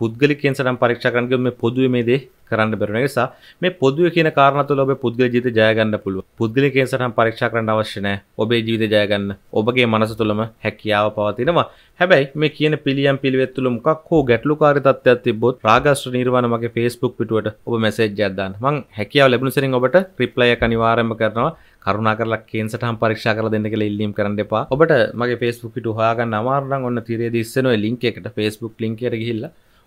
පුද්ගලි කෙන්සටම් පරීක්ෂකරන්ගේ මේ පොදුව මේ දේ කරන්න බැරන නිසා මේ පොදුව කියන කාරණතුල ඔබ පුද්ගල ජීත ජයගන්න පුළුව පුද්ගලි කෙන්සටම් පරීක්ෂා කරන්න අවශ්‍යනෑ ඔබේ ජීවිත ජයගන්න ඔබගේ මනස තුළම හැකියාව පවතිනවා හැබැයි මේ කියන පිළියම් පිළිවෙත්තුළ මොකක් හෝ ගැටලු කාරිතත්වයක් තිබොත් රාගස්ට නිර්වාණ මගේ ෆේස්බුක් පිටුවට ඔබ මැසේජ්ජයක් දාන්න මං හැකියාව ලැබුණු සරින් ඔබට රිප්ලය එක අනිවාර්යයෙන්ම කරනවා කරුණා කරලා කේන්සටම් පරීක්ෂා කරලා දෙන්න කියලා ඉල්ලීම් කරන්න එපා. ඔබට මගේ Facebook පිටු හොයාගන්න අමාරු නම් ඔන්න තිරේදී ඉස්සෙනවා link එකට Facebook link එකට ගිහිල්ලා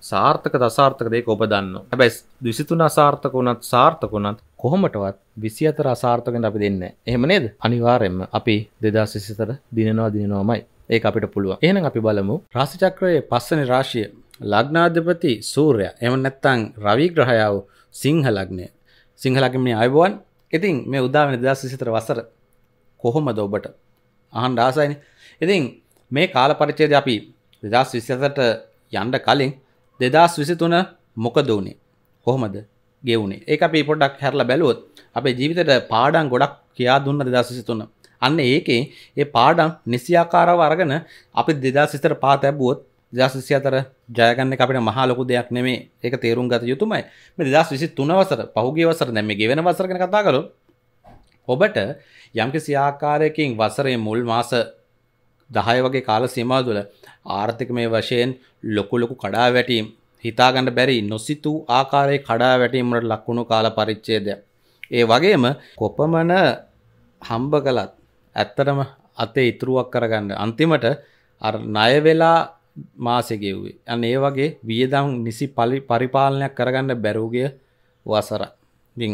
සාර්ථක දසාර්ථක දෙක ඔබ දන්න හැබැස් විසිතුන අසාර්ථක වුණත් සාර්ථක වුණත් කොහොමටවත් විසි අතර අසාර්ථකෙන් අපි දෙන්න එහෙම නේද අනිවාරෙන්ම අපි දෙදස් විසිතර දිනනවා දිනනවාමයි ඒ අපිට පුළුව එහනම් අපි බලමු රාසිචක්‍රයේ පස්සන රාශිය ලග්නාධපති සූරය එම නැත්තං රවිග්‍රහයාව සිංහලක්නය සිංහලකමේ අයබුවන් ඉතින් මේ උදාවන දෙදස් විසිතර වසර කොහොමද ඔබට අහන් රාසයින ඉතින් මේ කාල පරිච්චේද අපි දෙදස් විසිතට යන්ඩ කලින් දෙදස් විසිතුන මොකද වුණේ කොහොමද ගෙවුණේ ඒ අපි පොඩක් හැරල බැලුවොත් අපේ ජීවිතට පාඩම් ගොඩක් කියා දුන්න දෙදස් විසිතුන්න අන්න ඒකේ ඒ පාඩම් නිසියාකාරව අරගෙන අපි දෙදස් විතර පා තැබුවොත් දෙදස් විසි අතර ජයගන්න අපිට මහලොකු දෙයක් නෙමේ ඒක තේරුම් ගත යුතුමයි මේ දෙදස් විසි තුන වසර පහුගේ වසර නැම ගෙවෙන වසරගෙන කතා කරු ඔබට යම්කි සියාකාරයකින් වසරේ මුල් මාස දහය වගේ කාල සීමා තුළ ආර්ථික මේ වශයෙන් ලොකු ලොකු කඩා වැටීම් හිතාගන්න බැරි නොසිතූ ආකාරයේ කඩා වැටීමට ලක්වුණු කාල පරිච්ඡේදය. ඒ වගේම කොපමණ හම්බ කළත් ඇත්තටම අතේ ඉතුරුවක් කරගන්න අන්තිමට අර ණය වෙලා මාසෙගෙව්වේ. අන්න ඒ වගේ වියදම් නිසි පරිපාලනයක් කරගන්න බැරුගේ වසර. ඉතින්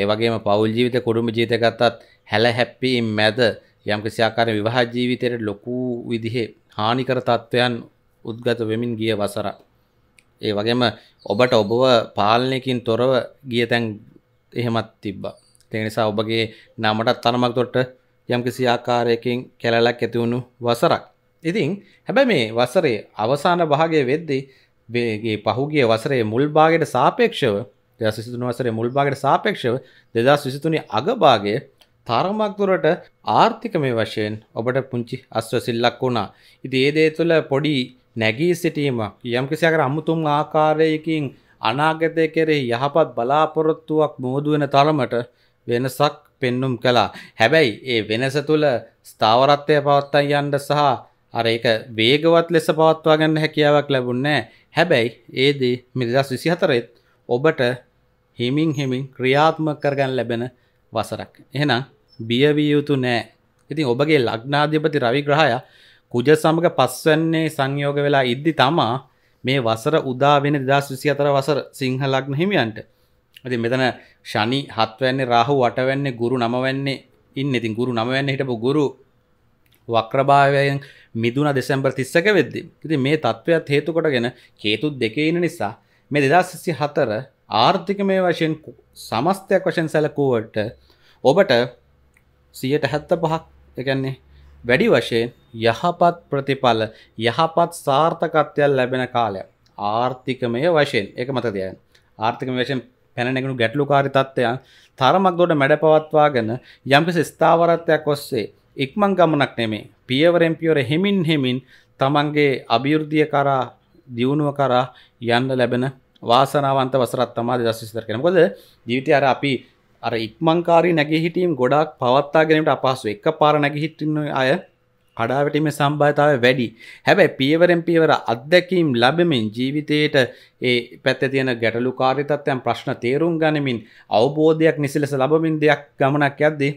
ඒ වගේම පෞල් ජීවිත කුඩුම ජීවිත ගත්තත් හැල හැප්පීම් මැද යම් කිසි ආකාරයෙන් විවාහ ජීවිතයට ලොකු විදිහේ හානිකර තත්වයන් උද්ගත වෙමින් ගිය වසර. ඒ වගේම ඔබට ඔබව පාලනයකින් තොරව ගිය තැන් එහෙමත් තිබ්බා. ඒ නිසා ඔබගේ නමට තරමක් තොට යම්කිසි ආකාරයකින් කැලලක් ඇති වුණු වසරක්. ඉතින් හැබැයි මේ වසරේ අවසාන භාගය වෙද්දී වේගේ පහුගිය වසරේ මුල් භාගයට සාපේක්ෂව 2023 වසරේ මුල් භාගයට සාපේක්ෂව 2023 අග භාගයේ තරමක් දුරට ආර්ථිකමය වශයෙන් ඔබට පුංචි අස්වසිල්ලක් වුණා. ඉතින් ඒ දේ තුළ පොඩි නැගී සිටීමක් යම්කිසියකට අමුතුම් ආකාරයකින් අනාගතය කෙරෙහි යහපත් බලාපොරොත්තුවක් මෝදු වෙන තරමට වෙනසක් පෙන්눔 කළා. හැබැයි ඒ වෙනස තුළ ස්ථාවරත්වය පවත්වා යන්න සහ අර ඒක වේගවත් ලෙස පවත්වා ගන්න හැකියාවක් ලැබුණේ හැබැයි ඒ දේ 2024 ඔබට හිමින් හිමින් ක්‍රියාත්මක කරගන්න ලැබෙන වසරක්. එහෙනම් බියවිය යුතු නෑ ඉතින් ඔබගේ ලග්නාධ්‍යපති රවිග්‍රහය කුජ සමග පස්වන්නේ සංයෝග වෙලා ඉද්දි තමා මේ වසර උදාවෙන දෙදස් විසි අතර වසර සිංහ ලග්න හිමියන්ට ඇති මෙතන ශනි හත්වැන්නේ රාහු වටවැන්නේ ගුරු නමවැන්නේ ඉන්න ඉතින් ගුරු නමවැන්න හිටපු ගුරු වක්‍රභාවයෙන් මිදුන දෙසැම්බර් තිස්සක වෙද්දි ඉති මේ තත්ත්වයක් හේතුකොටගෙන කේතුත් දෙකඉන්න නිසා මේ දෙදස් සිසි හතර ආර්ථිකමය වශයෙන් සමස්තයක් වශයෙන් සැලකුවට ඔබට සියට හැත්ත පහක් එකන්නේ වැඩි වශයෙන් යහපත් ප්‍රතිඵල යහපත් සාර්ථකත්වයක් ලැබෙන කාලයක් ආර්ථිකමය වශයෙන් එක මත දයන් ආර්ථිකම වශයෙන් පැනැගෙනු ගැටලු කාරිතත්වයන් තරමක් ගොඩ මැඩ පවත්වාගෙන යම්කිසි ස්ථාවරත්වයක් ඔස්සේ ඉක්මං ගමනක් නෙමේ පියවරෙන් පියවර හෙමින් හෙමින් තමන්ගේ අභිවෘද්ධිය කරා දියුණුව කරා යන්න ලැබෙන වාසනාවන්ත වසරත් තමා දෙදස් විසිතර කෙන කොද ජීවිතය අර අපි අර ඉක්මංකාරී නැග හිටීම් ගොඩක් පවත්තාගෙනට අපහසු එක පාර නැග හිටින්න අය කඩාවැටීම සම්භාතාව වැඩි හැබැයි පියවරෙන් පියවර අත්දැකීම් ලැබෙමින් ජීවිතයට ඒ පැත්ත තියෙන ගැටලු කාරිතත්වයන් ප්‍රශ්න තේරුම් ගනිමින් අවබෝධයක් නිසිලස ලබමින් දෙයක් ගමනක් යද්දී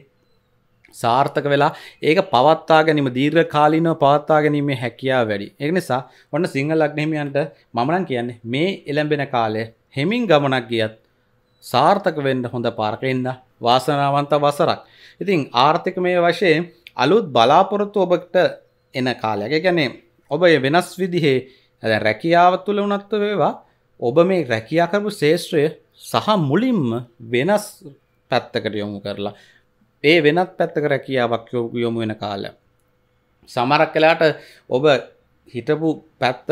සාර්ථක වෙලා ඒක පවත්තා ගැනීම දීර්ඝ කාලීනව පවත්තා ගැනීමේ හැකියාව වැඩි. ඒ නිසා ඔන්න සිංහල ලග්නහිමියන්ට මම නම් කියන්නේ මේ එළඹෙන කාලය හෙමින් ගමනක් ගියත් සාර්ථක වෙන්න හොඳ පාරක එන්න වාසනාවන්ත වසරක්. ඉතින් ආර්ථිකමය වශයෙන් අලුත් බලාපොරොත්තු ඔබට එන කාලයක ගැනේ ඔබ වෙනස් විදිහේ ඇ රැකියාව තුළ උනත්ව වේවා ඔබ මේ රැකයා කරපු ශේෂත්‍රය සහ මුලින්ම වෙනස් පැත්තකට යොමු කරලා ඒ වෙනත් පැත්තක රැකියාවක් යොමු වෙන කාල. සමරක් කලාට ඔබ හිටපු පැත්ත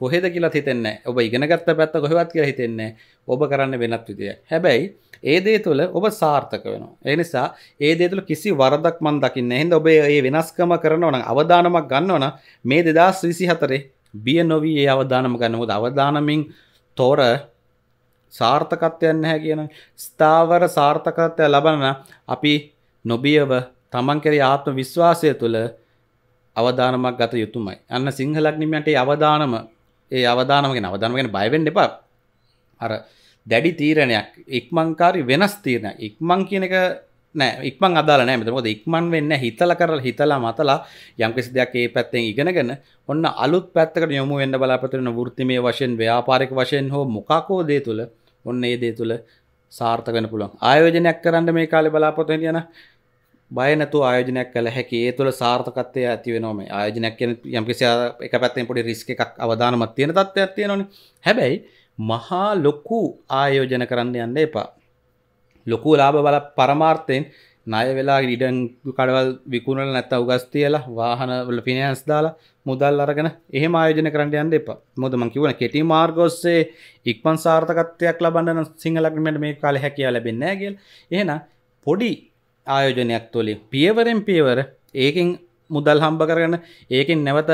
කොහෙද කියලා හිතෙන්න ඔබ ඉගෙනගත්ත පැත්ත කොහෙවත් කියලා හිතෙන්නේ ඔබ කරන්න වෙනත් විදිය. හැබැයි ඒ දේ තුළ ඔබ සාර්ථක වෙනවා. ඒ නිසා ඒ දේ තුළ කිසි වරදක් මන් දකින්න. එහෙනම් ඔබ ඒ වෙනස්කම කරනවා නම් අවදානමක් ගන්නවා නම් මේ 2024 බිය නොවි ඒ අවදානම ගන්න. මොකද අවදානමින් තොර සාර්ථකත්වයක් නැහැ කියන ස්ථාවර සාර්ථකත්වය ලබන අපි නොබියව තමන් කෙරේ ආත්ම විශ්වාසය තුළ අවධානමක් ගත යුතුමයි. අන්න සිංහලක්නිමට අවධානම ඒ අවධානමගෙන අවධානමගෙන බයවෙන්න එපා. අර දැඩි තීරණයක් ඉක්මංකාරි වෙනස් තීරණ ඉක්මං කියන එක නෑ ඉක්මන් අදාල නෑ මෙතන මොකද ඉක්මන් වෙන්නේ හිතලා කරලා හිතලා මතලා යම් කිසි දෙයක් ඒ පැත්තෙන් ඉගෙනගෙන ඔන්න අලුත් පැත්තකට යොමු වෙන්න බලාපොරොත්තු වෙන වෘත්තිමය වශයෙන් ව්‍යාපාරික වශයෙන් හෝ මොකක් හෝ දේ තුළ ඔන්න ඒ දේ තුළ සාර්ථක වෙන පුළුවන් ආයෝජනයක් කරන්න මේ කාලේ බලාපොරොත්තු වෙන යන බය නැතුව ආයෝජනයක් කළ හැකි ඒ තුළ සාර්ථකත්වය ඇති වෙනවා මේ ආයෝජනයක් කියන යම්කිසි එක පැත්තෙන් පොඩි රිස්ක් එකක් අවදානමක් තියෙන තත්ත්වයක් තියෙනවනේ හැබැයි මහා ලොකු ආයෝජන කරන්න යන්න එපා ලොකු ලාභ බල පරමාර්ථයෙන් ණය වෙලා ඉඩන් කඩවල් විකුණල නැත්ත උගස් තියලා වාහනවල ෆිනෑන්ස් දාලා මුදල් අරගෙන එහෙම ආයෝජන කරන්න යන්න එපා. මොකද මම කියවන කෙටි මාර්ග ඔස්සේ ඉක්මන් සාර්ථකත්වයක් ලබන්න නම් සිංහල අග්‍රිමන්ට් මේ කාලේ හැකියාව ලැබෙන්නේ නැහැ කියලා. එහෙනම් පොඩි ආයෝජනයක් තුළින් පියවරෙන් පියවර ඒකෙන් මුදල් හම්බ කරගෙන ඒකෙන් නැවත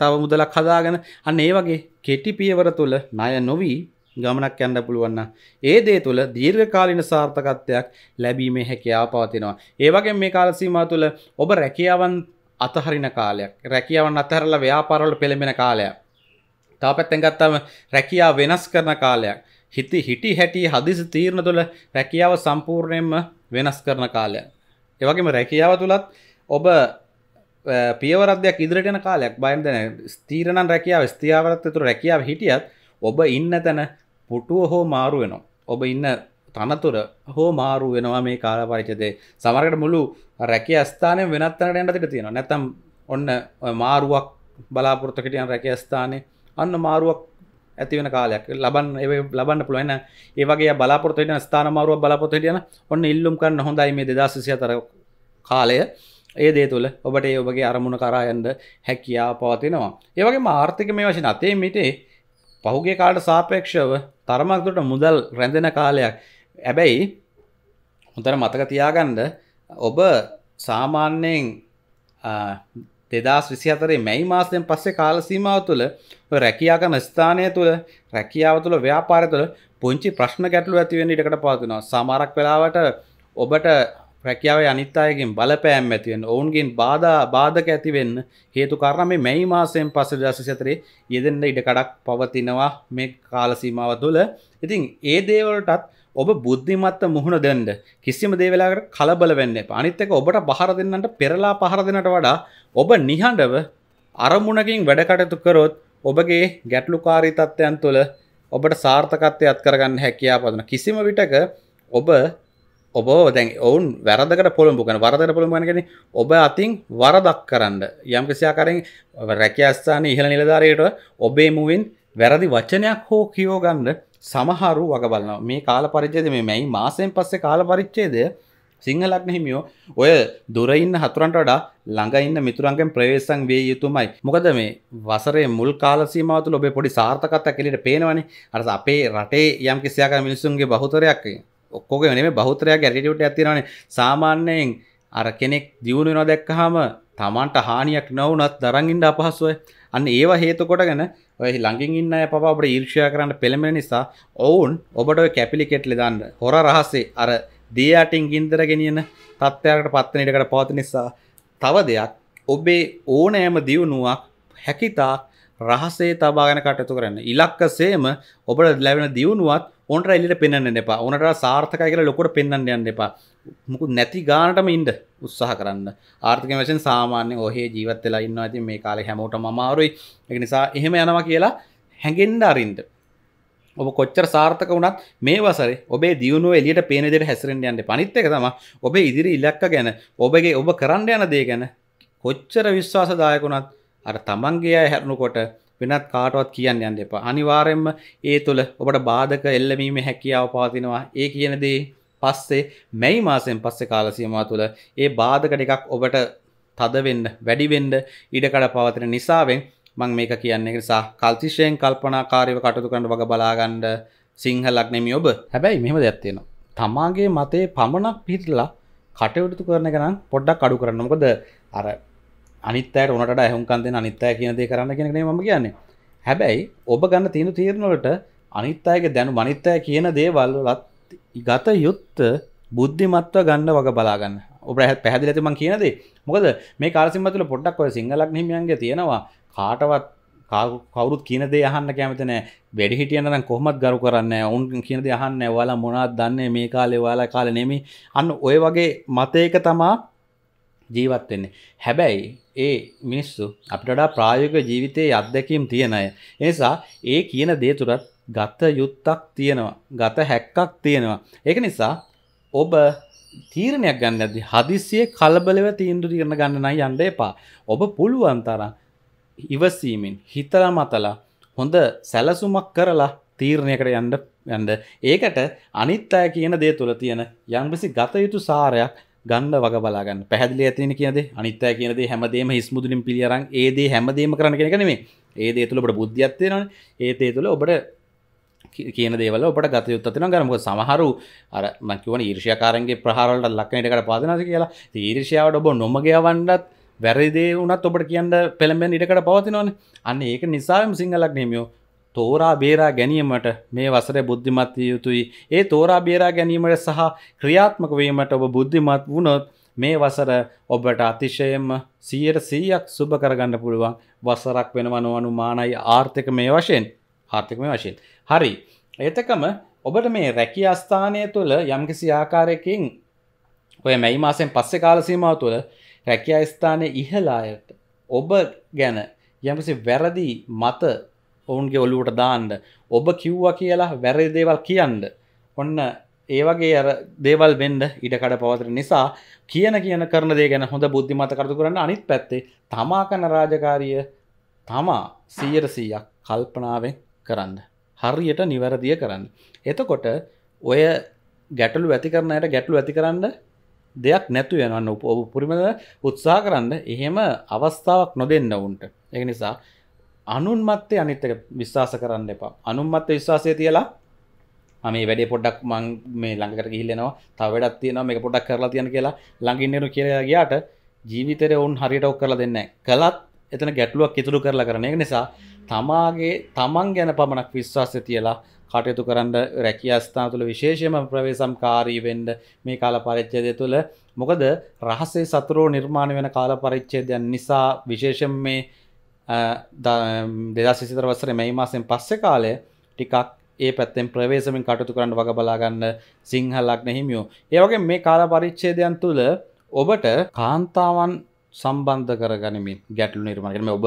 තව මුදලක් හදාගෙන අන්න ඒ වගේ කෙටි පියවර තුළ ණය නොවී ගමනක් ඇන්න පුළුවන්න. ඒ දේ තුළ දීර්ඝකාලින සාර්ථකත්වයක් ලැබීමේ හැකියාව පවතිනවා. ඒවගේ මේ කාලසීමා තුළ ඔබ රැකියාවන් අතහරින කාලයක් රැකියාවන් අතහරලා ව්‍යාපාරවල පෙළඹෙන කාලයක්. තව පැත්තෙන් ගත්තම රැකියාව වෙනස් කරන කාලයක්. හිති හිටි හැටි හදිසි තීරණ තුළ රැකියාව සම්පූර්ණයෙන්ම වෙනස් කරන කාලයක්. ඒවගේම රැකියාව තුළත් ඔබ පියවරදයක් ඉදිරටන කාලයක් බයින්දන ස්තීරණන් රැකියාව ස්ථාවරත්තුර රැකියාව හිටියත් ඔබ ඉන්න තැන පුටුව හෝ මාරු වෙනවා ඔබ ඉන්න තනතුර හෝ මාරු වෙනවා මේ කාලපරිචතේ සමරකට මුළු රැකිය ස්ථානය වෙනත් තැනට යන්න දෙට තියෙනවා නැත්නම් ඔන්න මාරුවක් බලාපොරොත්තුකට යන රැකිය ස්ථානේ අන්න මාරුවක් ඇති වෙන කාලයක් ලබන් ලබන්න පුළුවන් ඒ වගේ බලාපොරොත්තු වෙන ස්ථාන මාරුවක් බලාපොරොත්තු වෙන ඔන්න ඉල්ලුම් කරන්න හොඳයි මේ 2024 කාලය ඒ දේ තුළ ඔබට ඒ ඔබගේ අරමුණ කරා යන්න හැකියාව පවතිනවා ඒ වගේම ආර්ථික මේ වශයෙන් අතේ මිටේ පහුගේ කාලට සාපේක්ෂව තරමක්තුට මුදල් රැඳෙන කාලයක් ඇබැයි හොඳර මතක තියාගන්ඩ ඔබ සාමාන්‍යයෙන් දෙදස් විසිහතරේ මැයි මාසයෙන් පස්සේ කාලසීමාව තුළ රැකියාකන ස්ථානය තුළ රැකියාව තුළ ව්‍යාපාර තුළ පුංචි ප්‍රශ්න ගැටලු ඇතිවෙන ඉටකට පාතිනවා සමාරක් වෙලාවට ඔබට රැකියාවේ අනිත් අයගෙන් බලපෑම් ඇති වෙන්න ඔවුන්ගෙන් බාධා බාධක ඇති වෙන්න හේතු කාරණා මේ මැයි මාසයෙන් පස්සේ 2024 යෙදෙන්න ඉඩ කඩක් පවතිනවා මේ කාල සීමාව තුළ. ඉතින් ඒ දේවලටත් ඔබ බුද්ධිමත්ව මුහුණ දෙන්න කිසිම දේ වෙලාවකට කලබල වෙන්න එපා. අනිත් එක ඔබට පහර දෙන්නන්ට පෙරලා පහර දෙනට වඩා ඔබ නිහඬව අරමුණකින් වැඩ කටයුතු කරොත් ඔබගේ ගැටලුකාරී තත්ත්වයන් තුළ ඔබට සාර්ථකත්වයක් කරගන්න හැකියාව පදන කිසිම විටක ඔබ ඔබ දැන් ඔවුන් වැරදකට පොළඹු කන වරදට පොළඹගනගෙන ඔබ අතින් වරදක් කරන්න යම් කිසියාකරෙන් රැකස්ථාන ඉහළ නිලධාරයට ඔබේ මුවෙන් වැරදි වචනයක් හෝ කියෝගන්න සමහරු වගබලන මේ කාල පරිච්චේද මේ මැයි මාසයෙන් පස්සේ කාල පරිච්චේද සිංහලක් හිමියෝ ඔය දුරඉන්න හතුරන්ට වඩා ළඟඉන්න මිතුරන්ගෙන් ප්‍රවේශං වේ යුතුමයි මොකද මේ වසරේ මුල් කාලසීමතුල ඔබේ පොඩි සාර්ථකත් ඇකිලට පේනවනේ අරස අපේ රටේ යම් කිසියාක මිනිසුන්ගේ බහුතරයක් ඔක්කෝක නේ බහතරයා ගැටිටුට ඇතිරන සාමාන්‍යයෙන් අර කෙනෙක් දියුණුවෙන දැක්කහම තමන්ට හානියක් නවුනත් දරංගින්ට අපහස්සුවය අන්න ඒවා හේතුකොට ගැන ඔය ළඟින් ඉන්න පවා අපට ඊර්ෂයා කරන්න පෙළමෙන නිසා ඔවුන් ඔබට කැපිලිකෙට්ලි දන්න හොර රහස්සේ අර දේයාටින් ගින්දර ගෙනියන තත්ත්වයකට පත්වනටකට පවති නිසා තව දෙයක් ඔබේ ඕනෑම දියුණුවක් හැකිතා රහසේ තබාගෙන කටයුතු කරන්න ඉලක්කසේම ඔබට ලැබෙන දියුණුවත් ඕන්ට එල්ලිට පෙන්න්න එපා ඕනට සාර්ථකය කියලා ලොකොට පෙන්න්න යන්න එපා මුකු නැති ගානටම ඉන්ඩ උත්සාහ කරන්න ආර්ථක වශයෙන් සාමාන්‍ය ඔහේ ජීවත් වෙලා ඉන්න ඇති මේ කාලේ හැමෝට මමාරුයි එක නිසා එහෙම යනවා කියලා හැඟෙන්ඩ අරින්ට ඔබ කොච්චර සාර්ථක වුණත් මේ වසර ඔබේ දියුණුව එලියට පේනදට හැසරෙන්ට යන්න පනිත්තක තම ඔබ ඉදිරි ඉලක්ක ගැන ඔබගේ ඔබ කරන්න යන දේ ගැන කොච්චර විශ්වාසදායකුණත් අර තමන්ගේ අය හැරුණුකොට වෙනත් කාටවත් කියන්න යන්න එපා අනිවාරෙන්ම ඒ තුළ ඔබට බාධක එල්ලමීම හැකියාව පවතිනවා ඒ කියනදී පස්සේ මැයි මාසයෙන් පස්සේ කාලසීමා තුළ ඒ බාධක ටිකක් ඔබට තදවෙන්න වැඩිවෙන්ඩ ඉඩකඩ පවතින නිසාවෙන් මං මේක කියන්නේ නිසා කල්තිශයෙන් කල්පනාකාරීව කටතු කරන්න වග බලාගණ්ඩ සිංහ ලක්නෙමි ඔබ හැබැයි මෙම දැත්තියෙනවා තමාගේ මතේ පමණක් පිටලා කටයුතු කරන ගනම් පොඩ්ඩක් අඩු කරන්නකොද අර අනිත්තෑ ඕනට ඇහුම්කන්දෙන් අනිත්තෑ කියනදේ කරන්න කෙනෙන ම කියන්න හැබැයි ඔබ ගන්න තියෙන තීරණවලට අනිත්තායගේ දැනු මනිත්තෑ කියන දේවල්ලත් ගත යුත්ත බුද්ධිමත්ව ගන්න වග බලාගන්න ඔබ හැත් පැහදිල ඇතිමන් කියනදේ මොකද මේ කාලසිමතුල පොඩ්ඩක් ඔය සිංහලක් හිමියන්ගේ තියෙනවා කාටවත් කවරුත් කියනද අහන්න කැමතන වැඩි හිටියනනම් කොහමත් ගරු කරන්න ඔවුන් කියනද අහන්න වාලා මොනාත් දන්නේ මේ කාලේ වාලා කාල නෙමි අන්න ඔය වගේ මතයක තමා ජීවත්වෙන්නේ හැබැයි ඒ මිනිස්සු අපිට වඩා ප්‍රායෝගික ජීවිතයේ අත්දැකීම් තියෙන අය. ඒ නිසා ඒ කියන දේ තුරත් ගත යුත්තක් තියෙනවා. ගත හැක්කක් තියෙනවා. ඒක නිසා ඔබ තීරණයක් ගන්න ඇද හදිසිය කලබලව තීන්දු තිරණ ගන්න නයි යන්න එපා. ඔබ පුළුවන් තරම් ඉවසීමෙන් හිතලා මතලා හොඳ සැලසුමක් කරලා තීරණයකට යන්න යන්න ඒකට අනිත් අය කියන දේ තුළ තියෙන යම්කිසි ගත යුතු සාරයක් ගන්න වග බලාගන්න පැහදිලි ඇතින කියද අනිත්තය කියනද හැමදේම හිස්මුදුලින් පිළියරන් ඒදේ හැමදේම කරන කෙන කනේ ඒදේ තුළට බුද්ධියත්වයන ඒතේ තුළ ඔබට කියන දේවල ඔට ගතයුත්තතින ගරමක සමහරු අර මකිවන ඊර්ෂයකාරන්ගේ ප්‍රහාරලට ලක්නටකට පාදනස කියලා ඊර්ෂයාවට ඔබ නොමගයවන්නත් වැරදිදේ වනත් ඔබට කියන්න පෙළඹෙන් ඉඩකට පවතිනවන අන්න ඒක නිසාම සිංහලක් නේමියෝ තෝරා බේරා ගැනීමට මේ වසරේ බුද්ධිමත් විය යුතුයි. ඒ තෝරා බේරා ගැනීමට සහ ක්‍රියාත්මක වීමට ඔබ බුද්ධිමත් වුණොත් මේ වසර ඔබට අතිශයම 100%ක් සුබ කරගන්න පුළුවන් වසරක් වෙනවන අනුමානයි ආර්ථික මේ වශයෙන්. ආර්ථික මේ වශයෙන්. හරි. එතකම ඔබට මේ රැකියා ස්ථානය තුළ යම්කිසි ආකාරයකින් ඔය මැයි මාසෙන් පස්සේ කාල සීමාව තුළ රැකියා ස්ථානයේ ඉහළ අයට ඔබ ගැන යම්කිසි වැරදි මත ඔවුන්ගේ ඔලුවට දාන්ඩ ඔබ කිව්වා කියලා වැරදි දේවල් කියන්න ඔන්න ඒවගේ අර දේවල් වෙන්ඩ ඉඩකඩ පවතර නිසා කියන කියන කරන දේ ගැන හොඳ බුද්ධිමත කරතු කරන්න අනිත් පැත්තේ තමා කන රාජකාරිය තමා සීරසීයක් කල්පනාවෙන් කරන්න හරියට නිවැරදිය කරන්න එතකොට ඔය ගැටලු ඇති කරනයට ගැටලු ඇති කරන්න දෙයක් නැතු යනන්න උප පුරිමද උත්සා කරන්න එහෙම අවස්ථාවක් නොදන්න උන්ට එක නිසා අනුන් මත්තේ අනිත්තක විශ්වාස කරන්න එපා අනුන්මත්ත විශ්වාසය තියලා මේ වැඩේ පොඩක් මං මේ ළඟකට ගිහිල්ලෙනවා තව වැඩක් තියෙනවා මේක පොඩක් කරලා තියන්න කියලා ළඟින් එනු කියලා ගියාට ජීවිතේ උන් හරියට ඔක් කරලා දෙන්නේ කලත් එතන ගැටලුවක් ඉතුරු කරලා කරන එක නිසා තමාගේ තමන් ගැන පමණක් විශ්වාසය තියලා කටයුතු කරන්න රැකිය අස්ථාන තුළ විශේෂයම ප්‍රවේශම්කාරී වෙන්න මේ කාල පරිච්ඡේදය තුළ මොකද රහසේ සතුරෝ නිර්මාණය වෙන කාල පරිච්ඡේදයන් නිසා විශේෂයෙන් මේ දෙදශිතර වසර මෙයි මාසෙන් පස්ස කාලය ටිකක් ඒ පැත්තෙන් ප්‍රවේශමෙන් කටුතු කරන්න වග බලාගන්න සිංහලක් නැහිමියෝ. ඒවගේ මේ කාල පරිච්චේදයන් තුළ ඔබට කාන්තාවන් සම්බන්ධ කරගනිමින් ගැටලු නිර්මාණයම ඔබ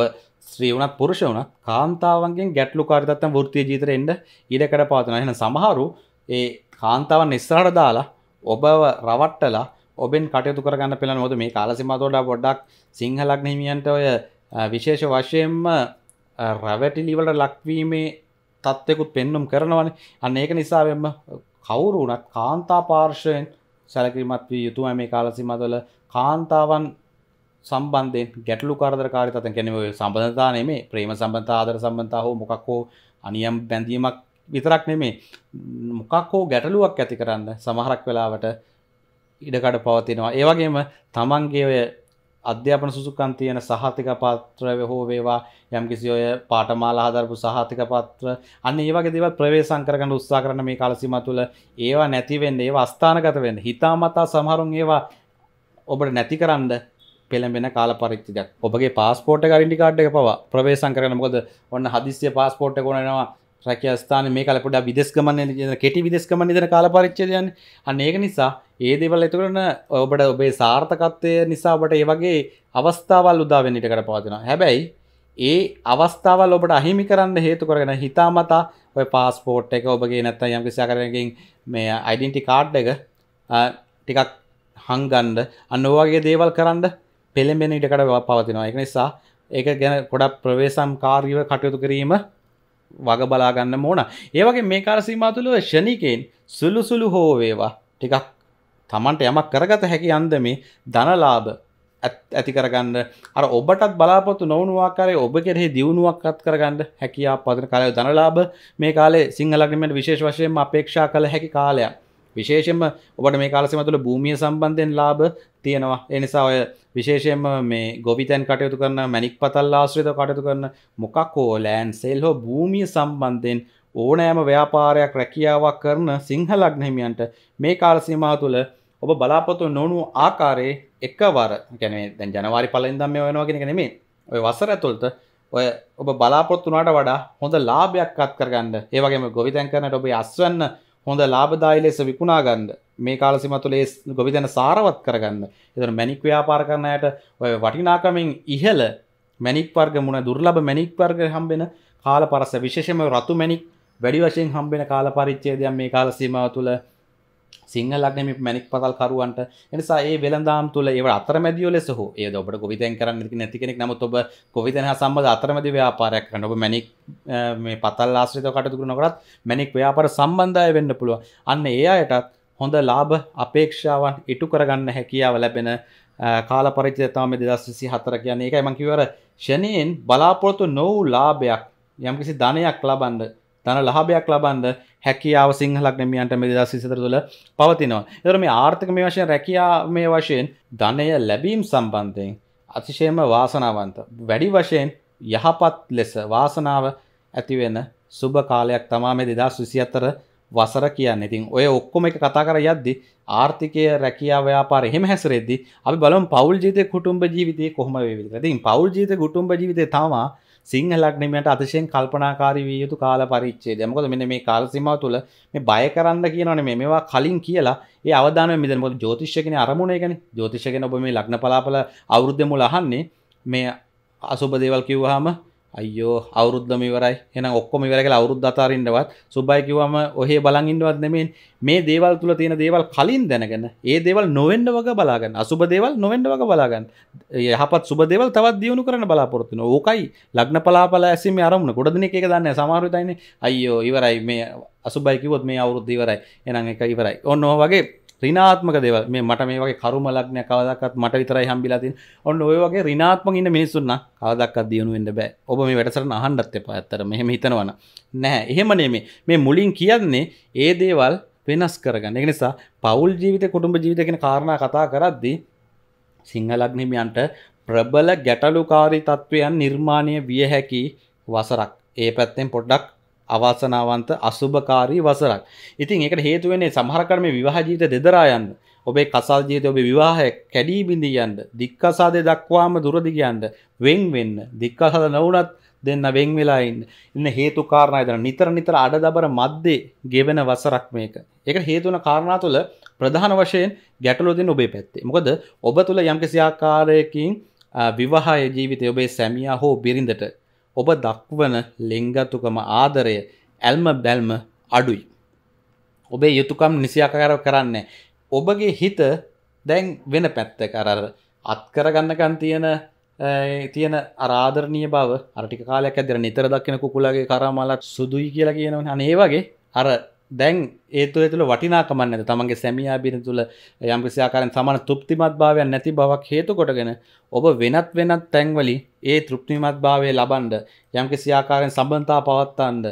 ශ්‍රී වුණත් පුරුෂ වුණත් කාන්තාවන්ගෙන් ගැටලු කාරිතත්තම් වෘත්තිය ජීතර එන්න ඉඩකඩ පාතන එන සමහරු ඒ කාන්තාවන් ඉස්සරහට දාලා ඔබව රවට්ටලා ඔබෙන් කටයුතු කරගන්න පෙළ නොද මේ කාලසිමතෝඩා පොඩ්ඩක් සිංහලක් නහිමියන්ට ඔය විශේෂ වශයෙන්ම රැවැටිලිවලට ලක්වීමේ තත්ත්යකුත් පෙන්නුම් කරනවන අන්න ඒක නිසාවෙන්ම කවුරු වනත් කාන්තා පාර්ශයෙන් සැලකිරීමත් වී යුතුම මේ කාලසිමතුල කාන්තාවන් සම්බන්ධයෙන් ගැටලු කාරදරකාරි තත ගැනව සම්බඳතා නෙමේ ප්‍රේම සම්බන්ධ ආදර සම්බන්තා හෝ මොකක් හෝ අනියම් බැඳීමක් විතරක් නෙමේ මොකක් හෝ ගැටලුවක් ඇති කරන්න සමහරක් වෙලාවට ඉඩකඩ පවතිනවා ඒවගේම තමන්ගේ අධ්‍යාපන සුසුකන් තියෙන සහතික පත්‍ර හෝ වේවා යම් කිසි ඔය පාටමාලා හදරපු සහතික පත්‍ර අන්න ඒ වගේ දේවල් ප්‍රවේශම් කරගන්න උත්සාහ කරන මේ කාලසීමා තුළ ඒවා නැති වෙන්න ඒවා අස්ථානගත වෙන්න හිතාමතා සමහරුන් ඒවා ඔබට නැති කරන්න පෙළඹෙන කාල පරිච්ඡේදයක් ඔබගේ පාස්පෝර්ට් එක අයිඩෙන්ටි කාඩ් එක පවා ප්‍රවේශම් කරගන්න මොකද ඔන්න හදිස්සිය පාස්පෝර්ට් එක ඕන වෙනවා රැකස්ථාන මේ කල පොඩා විදෙස් ගමන් කෙටි විදෙස් ගමන් දන කාල පරිච්චදයන් අන්න ඒක නිසා ඒ දෙවල් එතුකරන ඔබට ඔබේ සාර්ථකත්වය නිසාබට ඒ වගේ අවස්ථාවල් උදාවෙන්නට කර පවතින හැබැයි ඒ අවස්ථාවල් ඔබට අහිමි කරන්න හේතු කරගෙන හිතාමතා ඔය පාස්පෝට් එක ඔබගේ නැත්ත යම්කිසා කරනකින් මේ අයිඩන්ටි කාඩ් එක ටිකක් හංගන්ඩ අන්න වගේ දේවල් කරන්න පෙළෙඹෙන ඉටකට පවතිනවා එක නිසා ඒක ගැන කොඩක් ප්‍රවේසම් කාර්යව කටයුතු කිරීම වග බලාගන්න මෝන ඒවගේ මේ කාරසීමා තුළුව ෂණිකෙන් සුළුසුළු හෝ වේවා ටිකක් තමන්ට යමක් කරගත හැකි අන්ද මේ ධනලාභ ඇති කරගන්න අර ඔබටත් බලාපොතු නොවනුවාකාරය ඔබ කෙරෙහි දියුණුවක්කත් කරගන්න හැකියා පදන කාලය ධනලාභ මේ කාලේ සිංහලගමට විශේෂ වශයෙන් අපේක්ෂා කළ හැකි කාලයක් විශේෂෙන්ම ඔබට මේ කාලසිම තුළ භූමිය සම්බන්ධයෙන් ලාභ තියෙනවා එනිසා ඔය විශේෂයෙන්ම මේ ගොවිතැන් කටයුතු කරන මැනික් පතල් ආශ්‍රිත කටයුතු කරන මොකක් හෝ ලෑන් සෙල් හෝ භූමිය සම්බන්ධයෙන් ඕනෑම ව්‍යාපාරයක් රැකියාවක් කරන සිංහල අග්නහිමියන්ට මේ කාල සීමා තුළ ඔබ බලාපොරොත්තු නොවුණු ආකාරයේ එකවර يعني දැන් ජනවාරි පළවෙනි දම් මේ වෙනවා කියන එක නෙමෙයි. ඔය වසර ඇතුළත ඔය ඔබ බලාපොරොත්තු වුණාට වඩා හොඳ ලාභයක් අත් කරගන්න. ඒ වගේම ගොවිතැන් කරනකොට ඔබේ අස්වැන්න හොඳ ලාභදායි ලෙස විකුණා ගන්න මේ කාලසීමා තුළ ඒ ගොවිතැන සාරවත් කරගන්න. ඒතර මැණික් ව්‍යාපාර කරන අයට ඔය වටිනාකමින් ඉහළ මැණික් වර්ග මුණ දුර්ලභ මැණික් වර්ග හම්බෙන කාල පරස විශේෂයෙන්ම රතු මැණික් වැඩි වශයෙන් හම්බෙන කාල පරිච්ඡේදයක් මේ කාලසීමාව තුළ සිංහලක්න මැනික් පතල් කරුවන්ට නිසා ඒ වෙළදාම් තුළ ඒව අතරමැදිය ලෙස හෝ ඒ ඔබට කොවිතැන් කරන්න නැති කෙනෙක් නමුත් ඔබ කොවිතන සම්බඳ අතරමැදි ව්‍යාපාරයක් කන ඔබ මැනික් මේ පතල් ආශ්‍රිත කටතුකරනකොටත් මැනික් ව්‍යාපර සම්බන්ධය වෙන්න පුළුව අන්න ඒ අයටත් හොඳ ලාභ අපේක්ෂාවන් ඉටු කරගන්න හැකියාව ලැබෙන කාල පරිචතම දෙදස්විසි හතර කියන්නේ එක මංකිවර ෂණයෙන් බලාපොරොතු නොවූ ලාභයක් යම්කිසි ධනයක් ලබන්ඩ තන ලහබයක් ලබන්ද හැකියාව සිංහලක් නමියන්ට මෙදා සිතර තුළ පවතිනවා. එතර මේ ආර්ථික මේ වශයෙන් රැකියා මේ වශයෙන් ධනය ලැබීම් සම්බන්ධයෙන් අතිශයම වාසනාවන්ත. වැඩි වශයෙන් යහපත් ලෙස වාසනාව ඇතිවෙන සුභ කාලයක් තමා මේ දෙදා විසිත්තර වසර කියන්න ඉතින් ඔය ඔක්කොම එක කතා කර යද්දි ආර්ථිකය රැකියා ව්‍යාපාර එහෙම හැසිරෙද්දි අපි බලමු පෞල් ජීවිතේ කුටුම්බ ජීවිතේ කොහොම වේවිද කියලා. ඉතින් පෞල් ජීවිතේ කුටුම්බ ජීවිතේ තමා සිංහලක්නමට අතිශයෙන් කල්පනාකාරී විය යුතු කාල පරිච්චේ දමකොද මෙන්න මේ කාලසිමාව තුළ මේ බය කරන්න කියනවන මේ මේවා කලින් කියලා ඒ අවධාන මෙදන ොද ජෝතිශ්‍යකෙන අරමුණේ ගැන ජෝතිශ්‍යකෙන ඔබ මේ ලක්න පලාපල අවුද්ධ මුල අහන්නේ මේ අසුබ දේවල් කිව්වාහම අයෝ අවුද්ධ මෙවරයි එන ඔක්කොම වැරගල අවුද්ධ අතාරන්නවත් සුබයිකිවම ඔහේ බලඟින්වත් නෙමෙන් මේ දේවල් තුළ තියෙන දේවල් කලින් දැනගෙන ඒ දේවල් නොවෙන්ඩ වග බලාගන්න අසුබ දේවල් නොවෙන්ඩ වග බලාගන්න යහපත් සුබ දේවල් තවත් දියුණු කරන බලාපොරත්තුන ඕකයි ලක්න පලාපල ඇසම අරමුණ ගොඩදන එක දන්න සමාරතයින අයෝ ඉවරයි මේ අසුබයිකිවොත් මේ අවුරුද්ධ ඉවරයි එන එක ඉවරයි ඔන්න වගේ රිනාත්මක දෙව මේ මට මේ වගේ කරුම ලග්නය කවදක්ත් මට විතරයි හම්බිලා තින් ඔන්න ඔය වගේ රිනාත්මක ඉන්න මිනිස්සුන්න කවදක්වත් දියුණු වෙන්න බෑ ඔබ මේ වැඩසටහන අහන්නත් එපා ඇත්තට මෙහෙම හිතනවන නැහැ එහෙම නෙමෙයි මේ මුලින් කියන්නේ ඒ දේවල් වෙනස් කරගන්න ඒ නිසා පවුල් ජීවිත කුටුම්බ ජීවිත කියන කාරණා කතා කරද්දී සිංහලග්නිමියන්ට ප්‍රබල ගැටලුකාරී තත්ත්වයන් නිර්මාණය විය හැකි වසරක් ඒ පැත්තෙන් පොඩ්ඩක් අවාසනාවන්ත අසුභකාරී වසරක්. ඉතින් ඒකට හේතු වෙන්නේ සමහරකට මේ විවාහ ජීවිත දෙදරා යන්න. ඔබේ කසල් ජීවිතය ඔබේ විවාහය කැඩී බිඳී යන්න, දික්කසාදේ දක්වාම දුරදිග යන්න, වෙන් වෙන්න, දික්කසාද නොවුනත් දෙන්න වෙන් වෙලා ඉන්න. ඉන්න හේතු කාරණා ඉදලා නිතර නිතර අඩදබර මැද්දේ ගෙවෙන වසරක් මේක. ඒකට හේතු වෙන කාරණා තුළ ප්‍රධාන වශයෙන් ගැටලුව දෙන ඔබේ පැත්තේ. මොකද ඔබ තුළ යම්කිසි ආකාරයකින් විවාහය ජීවිතය ඔබේ සැමියා හෝ බිරිඳට ඔබ දක්වන ලෙංගතුකම ආදරය ඇල්ම බැල්ම අඩුයි. ඔබේ යුතුකම් නිසියකකර කරන්නේ. ඔබගේ හිත දැන් වෙන පැත්ත කරර අත්කරගන්නකන් තියෙන තියෙන අරාධරණය බව අටිකාලයක් ඇදර නිතර දක්කින කුකුලගේ කරමලක් සුදුයි කියලා කියනවන අනේ වගේ අර දැන් ඒතු තුළ වටිනාකමන්න ඇත තමන්ගේ සැමියාබිරි තුළ යම්කිසියාකාරෙන් සමන තෘප්තිමත් භාවයක් නැති බවක් හේතු කොටගෙන ඔබ වෙනත් වෙනත් තැන්වලි ඒ තෘප්තිමත් භාවය ලබන්ඩ යම්කිසියාකාරෙන් සම්බන්තා පවත්තන්ද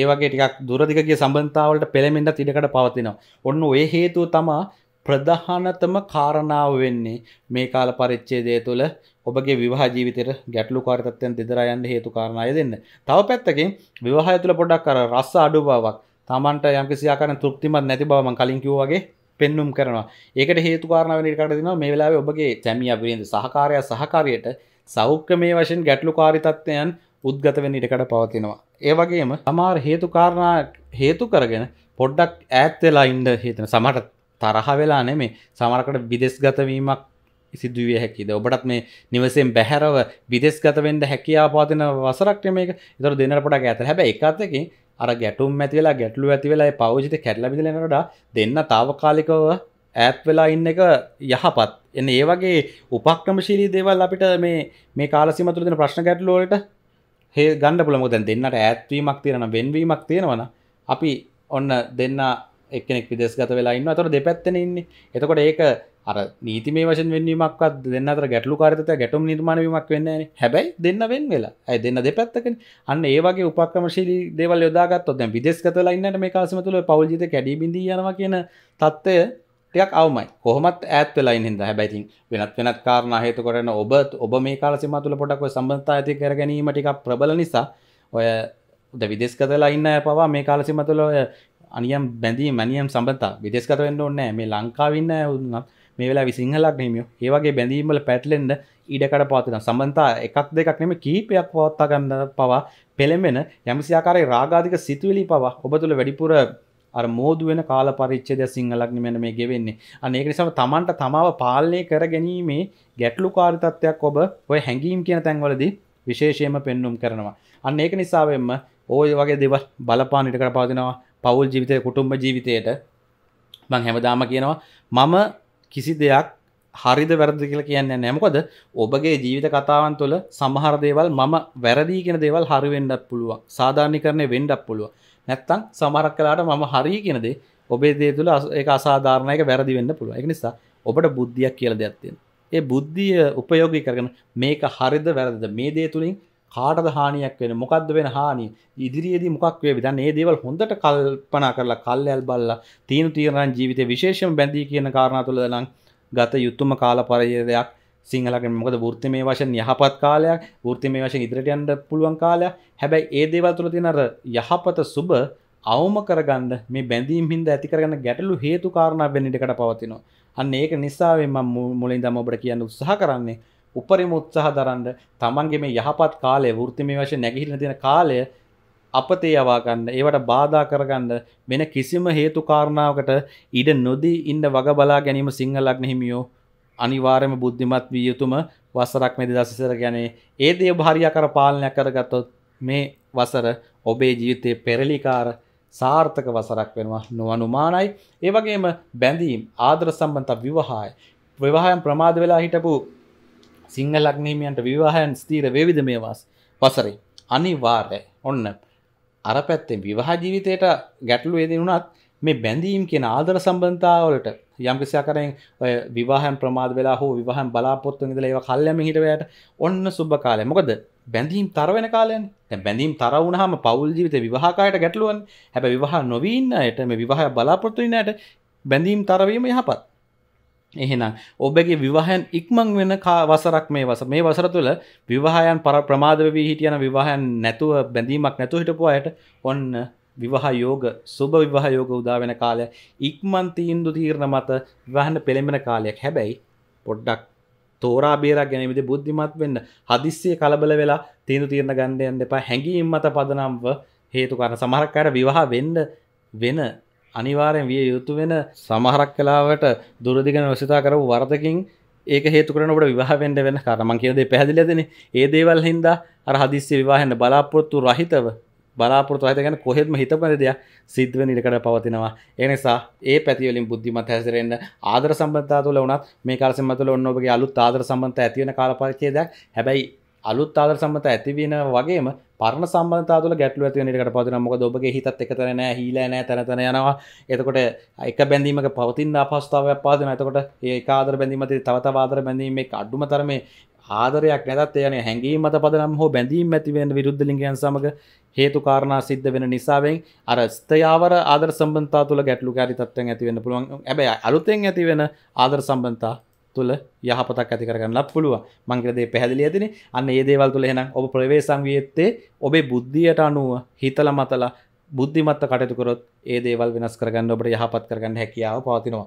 ඒවගේ ටිකක් දුරදිකගේ සම්බන්තාවලට පෙළමෙන්ට ඉඩකට පවතිනවා ඔන්න ඒ හේතුව තමා ප්‍රධානතම කාරණාව වෙන්නේ මේ කාල පරිච්චේදය තුළ ඔබගේ විවාහ ජීවිතයට ගැටලු කාර්තත්වයන් දෙදරයන්න හේතු කාරණය දෙන්න. තව පැත්තකින් විවාහය තුළ පොඩක් කර රස්ස අඩු බවක් තමන්ට යම්කිසි ආකාරයෙන් තෘප්තිමත් නැති බව මම කලින් කිව්වා වගේ පෙන්눔 කරනවා. ඒකට හේතු කාරණා වෙන එකකට දෙනවා මේ වෙලාවේ ඔබගේ තැමියා බිරිඳ සහකාරය සහකාරියට සෞඛ්‍යමය වශයෙන් ගැටලුකාරී තත්ත්වයන් උද්ගත වෙන ඉඩකට පවතිනවා. ඒ වගේම සමහර හේතු කාරණා හේතු කරගෙන පොඩ්ඩක් ඈත් වෙලා ඉන්න හේතන සමහර තරහ වෙලා නෙමෙයි සමහරකට විදේශගත වීමක් සිදුවිය හැකිද ඔබටත් මේ නිවසෙන් බැහැරව විදේශගත වෙන්න හැකියාව පවතින වසරක් මේක. ඒතර දෙන්නට පොඩක් ඈතට. හැබැයි එකත් එක්ක අර ගැටුම් ඇතිවෙලා ගැටලු ඇතිවෙලා පෞජිත කැටලබිදිලෙනට දෙන්න තාවකාලිකව ඇත් වෙලා ඉන්න එක යහපත් එන්න ඒ වගේ උපක්‍රමශීලී දේවල් අපිට මේ මේ කාලසිමතුර දෙන ප්‍රශ්න ගැටලුවලට හේ ගණඩ පුළමු දැන් දෙන්නට ඇත්වීමක් තියෙන වෙන්වීමක් තියෙනවන අපි ඔන්න දෙන්න එක්නෙක් විදෙස් ගත වෙලා ඉන්න අතොට දෙපැත්තෙන ඉන්නේ එතකොට ඒක අර නීතිමේ වශ වෙනීමක් දෙන්න අතර ගැටලු කාරතත ගැටුම් නිර්මාණවීමක් වෙන්නේ හැබැයි දෙන්න වෙන් වෙලා ඇයි දෙන්න දෙපැත්තකෙන අන්න ඒවගේ උපක්‍රමශීලි දේවල් යොදාගත්තොත් දැන් විදෙස්කතලා ඉන්නට මේ කාසමතුල පවල්ජිත කැඩීබිඳී යනවා කියන තත්ත්වය ටයක් අවමයි කොහොමත් ඇත් වෙලා හිද හැබැයිතින් වෙනත් වෙනත් කාරණ හේතු කරන ඔබත් ඔබ මේ කාලසිම තුළ පොටක්ව සම්බන්තා ඇති කර ගැනීමටික් ප්‍රබල නිසා ඔය ද විදෙස්කතලා ඉන්න පවා මේ කාලසිම තුළ අනියම් බැඳී මැනියම් සම්බතා විදෙස්කත වෙන්න ඕන්නෑ මේ ලංකාවන්න උන්නත් මේලා විසිංහලක් නමියෝ ඒවගේ බැඳීමල පැටලෙන්ඩ ඉඩකට පාතින සම්බන්තා එකක් දෙකක් නෙම කීපයක් පවත්තා ගන්න පවා පෙළෙමෙන යමසියාකාරේ රාගාධික සිතුවලි පවා ඔබ තුළ වැඩිපුර අර මෝදුවෙන කාල පරිච්චේද සිංහලක් නිමෙන මේ ගෙවෙන්නේ අනේක නිසාම තමන්ට තමාව පාලනය කර ගැනීමේ ගැටලු කාරිතත්වයක් ඔබ ඔය හැඟීම් කියන තැන්වලදී විශේෂයෙන්ම පෙන්නුම් කරනවා අන්න ඒක නිසාවෙන්ම ඕය වගේ දෙවල් බලපානිට කර පාදිනවා පවුල් ජීවිතය කුටුම්බ ජීවිතයට මං හැමදාම කියනවා මම කිසි දෙයක් හරිද වැරදි කියලා කියන්න නෑමකොද ඔබගේ ජීවිත කතාවන් තුළ සමහර දේවල් මම වැරදිී කියෙන දේවල් හරි වෙන්ඩක් පුළුවන් සාධාරණි කරණය වෙන්ඩක් පුළුව නැත්තං සමරක් කලාට මම හරි කියනදේ ඔබේ දේ තුළ ඒ අසාධාරණයක වැරදි වෙන්න පුළුව එක නිසා ඔබට බුද්ධියක් කියල දෙයක්ත්තියෙන ඒ බුද්ධිය උපයෝගී කරගන මේක හරිද වැරදිද මේ දේ තුළින් කාටද හානියක් වෙන මොකක්ද වෙන හානි ඉදිරියේදී මොකක් වේ විදන් ඒ දේවල් හොඳට කල්පනා කරලා කල් ඇල් බල්ලා තීන තීරණ ජීවිතය විශේෂම බැඳී කියන කාරණා තුළ නම් ගත යුතුම කාල පරිදයක් සිංහලගෙන් මොකද වෘත්ති මේ වශයෙන් යහපත් කාලයක් වෘත්ති මේ වශයෙන් ඉදිරියට යන්න පුළුවන් කාලයක් හැබැයි ඒ දේවල් තුළ තියෙන අර යහපත සුබ අවම කරගන්න මේ බැඳීම් හින්ද ඇති කරගන්න ගැටලු හේතු කාරණා වෙන්න ඉඩකට පවතිනවා. අන්න ඒක නිසා මම මුලින්දම ඔබට කියන්න උත්සාහ කරන්නේ උපරිම උත්සාහ දරන්න තමන්ගේ මේ යහපත් කාලය වෘත්තිමය වශයෙන් නැගිහිරෙන තියෙන කාලය අපතේ යවා ගන්න ඒවට බාධා කරගන්න වෙන කිසිම හේතු කාරණාවකට ඉඩ නොදී ඉන්න වග බලා ගැනීම සිංහල ලග්න හිමියෝ අනිවාර්යයෙන්ම බුද්ධිමත් විය යුතුම වසරක් මේ 2024 ගැනේ ඒ දේ භාරියාකාර පාලනය කරගත්තොත් මේ වසර ඔබේ ජීවිතයේ පෙරලිකාර සාර්ථක වසරක් වෙනවා නොඅනුමානයි ඒ වගේම බැඳීම් ආදර සම්බන්ධ විවාහය විවාහයන් ප්‍රමාද වෙලා හිටපු සිංහල ලක්නීමියන්ට විවාහයන් ස්තීර වේවිද මේ වස් වසරේ අනිවාර්ය ඔන්න අර පැත්තෙන් විවාහ ජීවිතයට ගැටලු ේදී වුණත් මේ බැඳීම් කියෙන ආදර සම්බන්ධාවලට යම්කිසියා කරෙන් ඔය විවාහන් ප්‍රමාද වෙලා හෝ විවාහන් බලාපොත්තුන් ඉදල ඒව කල්යම හිටවයට ඔන්න සුබ කාලය මොකද බැඳීම් තරවෙන කාලයන් බැඳීම් තරවුණහම පවල් ජීවිත විවාහකායට ගැටලුවන් හැබ විවාහ නොවීන්නයට මේ විවාහ බලාපොත්තුනයට බැඳීම් තරවීම යහපත් එහෙනම් ඔබගේ විවාහයන් ඉක්මං වෙන වසරක් මේ වස මේ වසර තුළ විවාහයන් පර ප්‍රමාද වී හිටියන විවාහයන් නැතුව බැඳීමක් නැතු හිටපු අයට ඔන්න විවාහ යෝග සුභ විවාහ යෝග උදා වෙන කාලය ඉක්මන් තීන්දු තීරණ මත විවාහන පෙළඹෙන කාලයක් හැබැයි පොඩ්ඩක් තෝරා බේරක් ගැනීමද බුද්ධිමත් වෙන්න හදිස්සිය කලබල වෙලා තීන්දු තීරණ ගණ්ඩයන් දෙපා හැඟීම් මත පදනම්ව හේතුකරන සමහරක් අර විවාහ වෙන්න වෙන අනිවාරයෙන් විය යුතු වෙන සමහරක් කලාවට දුරදිගෙන නොසිතා කරපු වර්තකින් ඒක හේතුකරනට විවාහෙන්ට වෙන කරමන් කියද පැදිලදෙන ඒ දේවල් හින්දා අර හදිස්සේ විවාහන්න බලාපොරොත්තු රහිතව බලාපොරතු අත ගැන කොහෙත්ම හිතපරදය සිද්ධව නිලකට පවතිනවා එනිසා ඒ පැතිවලින් බුද්ධිමත් හැසිරෙන්න්න ආදර සම්බතා තුල වනත් මේ කාර සම්බතල ඔන්නඔබගේ අලුත් ආදර සම්බන්ධ ඇතිවන කාලපරිචේදයක් හැබැයි අලුත් ආදර සම්බන්ධ ඇති වෙන වගේම පරණ සම්බන්ධතා තුළ ගැටලු ඇති වෙන එකකට පවතින මොකද ඔබගේ හිතත් එකතර නෑ හීලා නෑ තන තන යනවා එතකොට එක බැඳීමක පවතින අපහසුතාවයක් පවතින එතකොට ඒ එක ආදර බැඳීම තව තව ආදර බැඳීම එක්ක අඩුම තරමේ ආදරයක් නැතත් යන හැඟීම් මත පදනම් හෝ බැඳීම් ඇතිවෙන විරුද්ධ ලිංගයන් සමග හේතු කාරණා සිද්ධ වෙන නිසාවෙන් අර ස්ථයාවර ආදර සම්බන්ධතා තුළ ගැටලු කාරී තත්ත්වයන් ඇති වෙන්න පුළුවන් හැබැයි අලුතෙන් ඇති වෙන ආදර සම්බන්ධතා තුළ යහපතක් ඇති කරගන්නලා පුළුව මංගලදේ පැහැදිලි ඇතින අන්න ඒ දේවල් තුළ හෙනම් ඔබ ප්‍රවේශංවියත්තේ ඔබේ බුද්ධියට අනුව හිතල මතලා බුද්ධිමත්ත කටයුතුකරොත් ඒ දේවල් වෙනස් කරගන්න ඔබට යහපත් කරගන්න හැකියාව පවතිනවා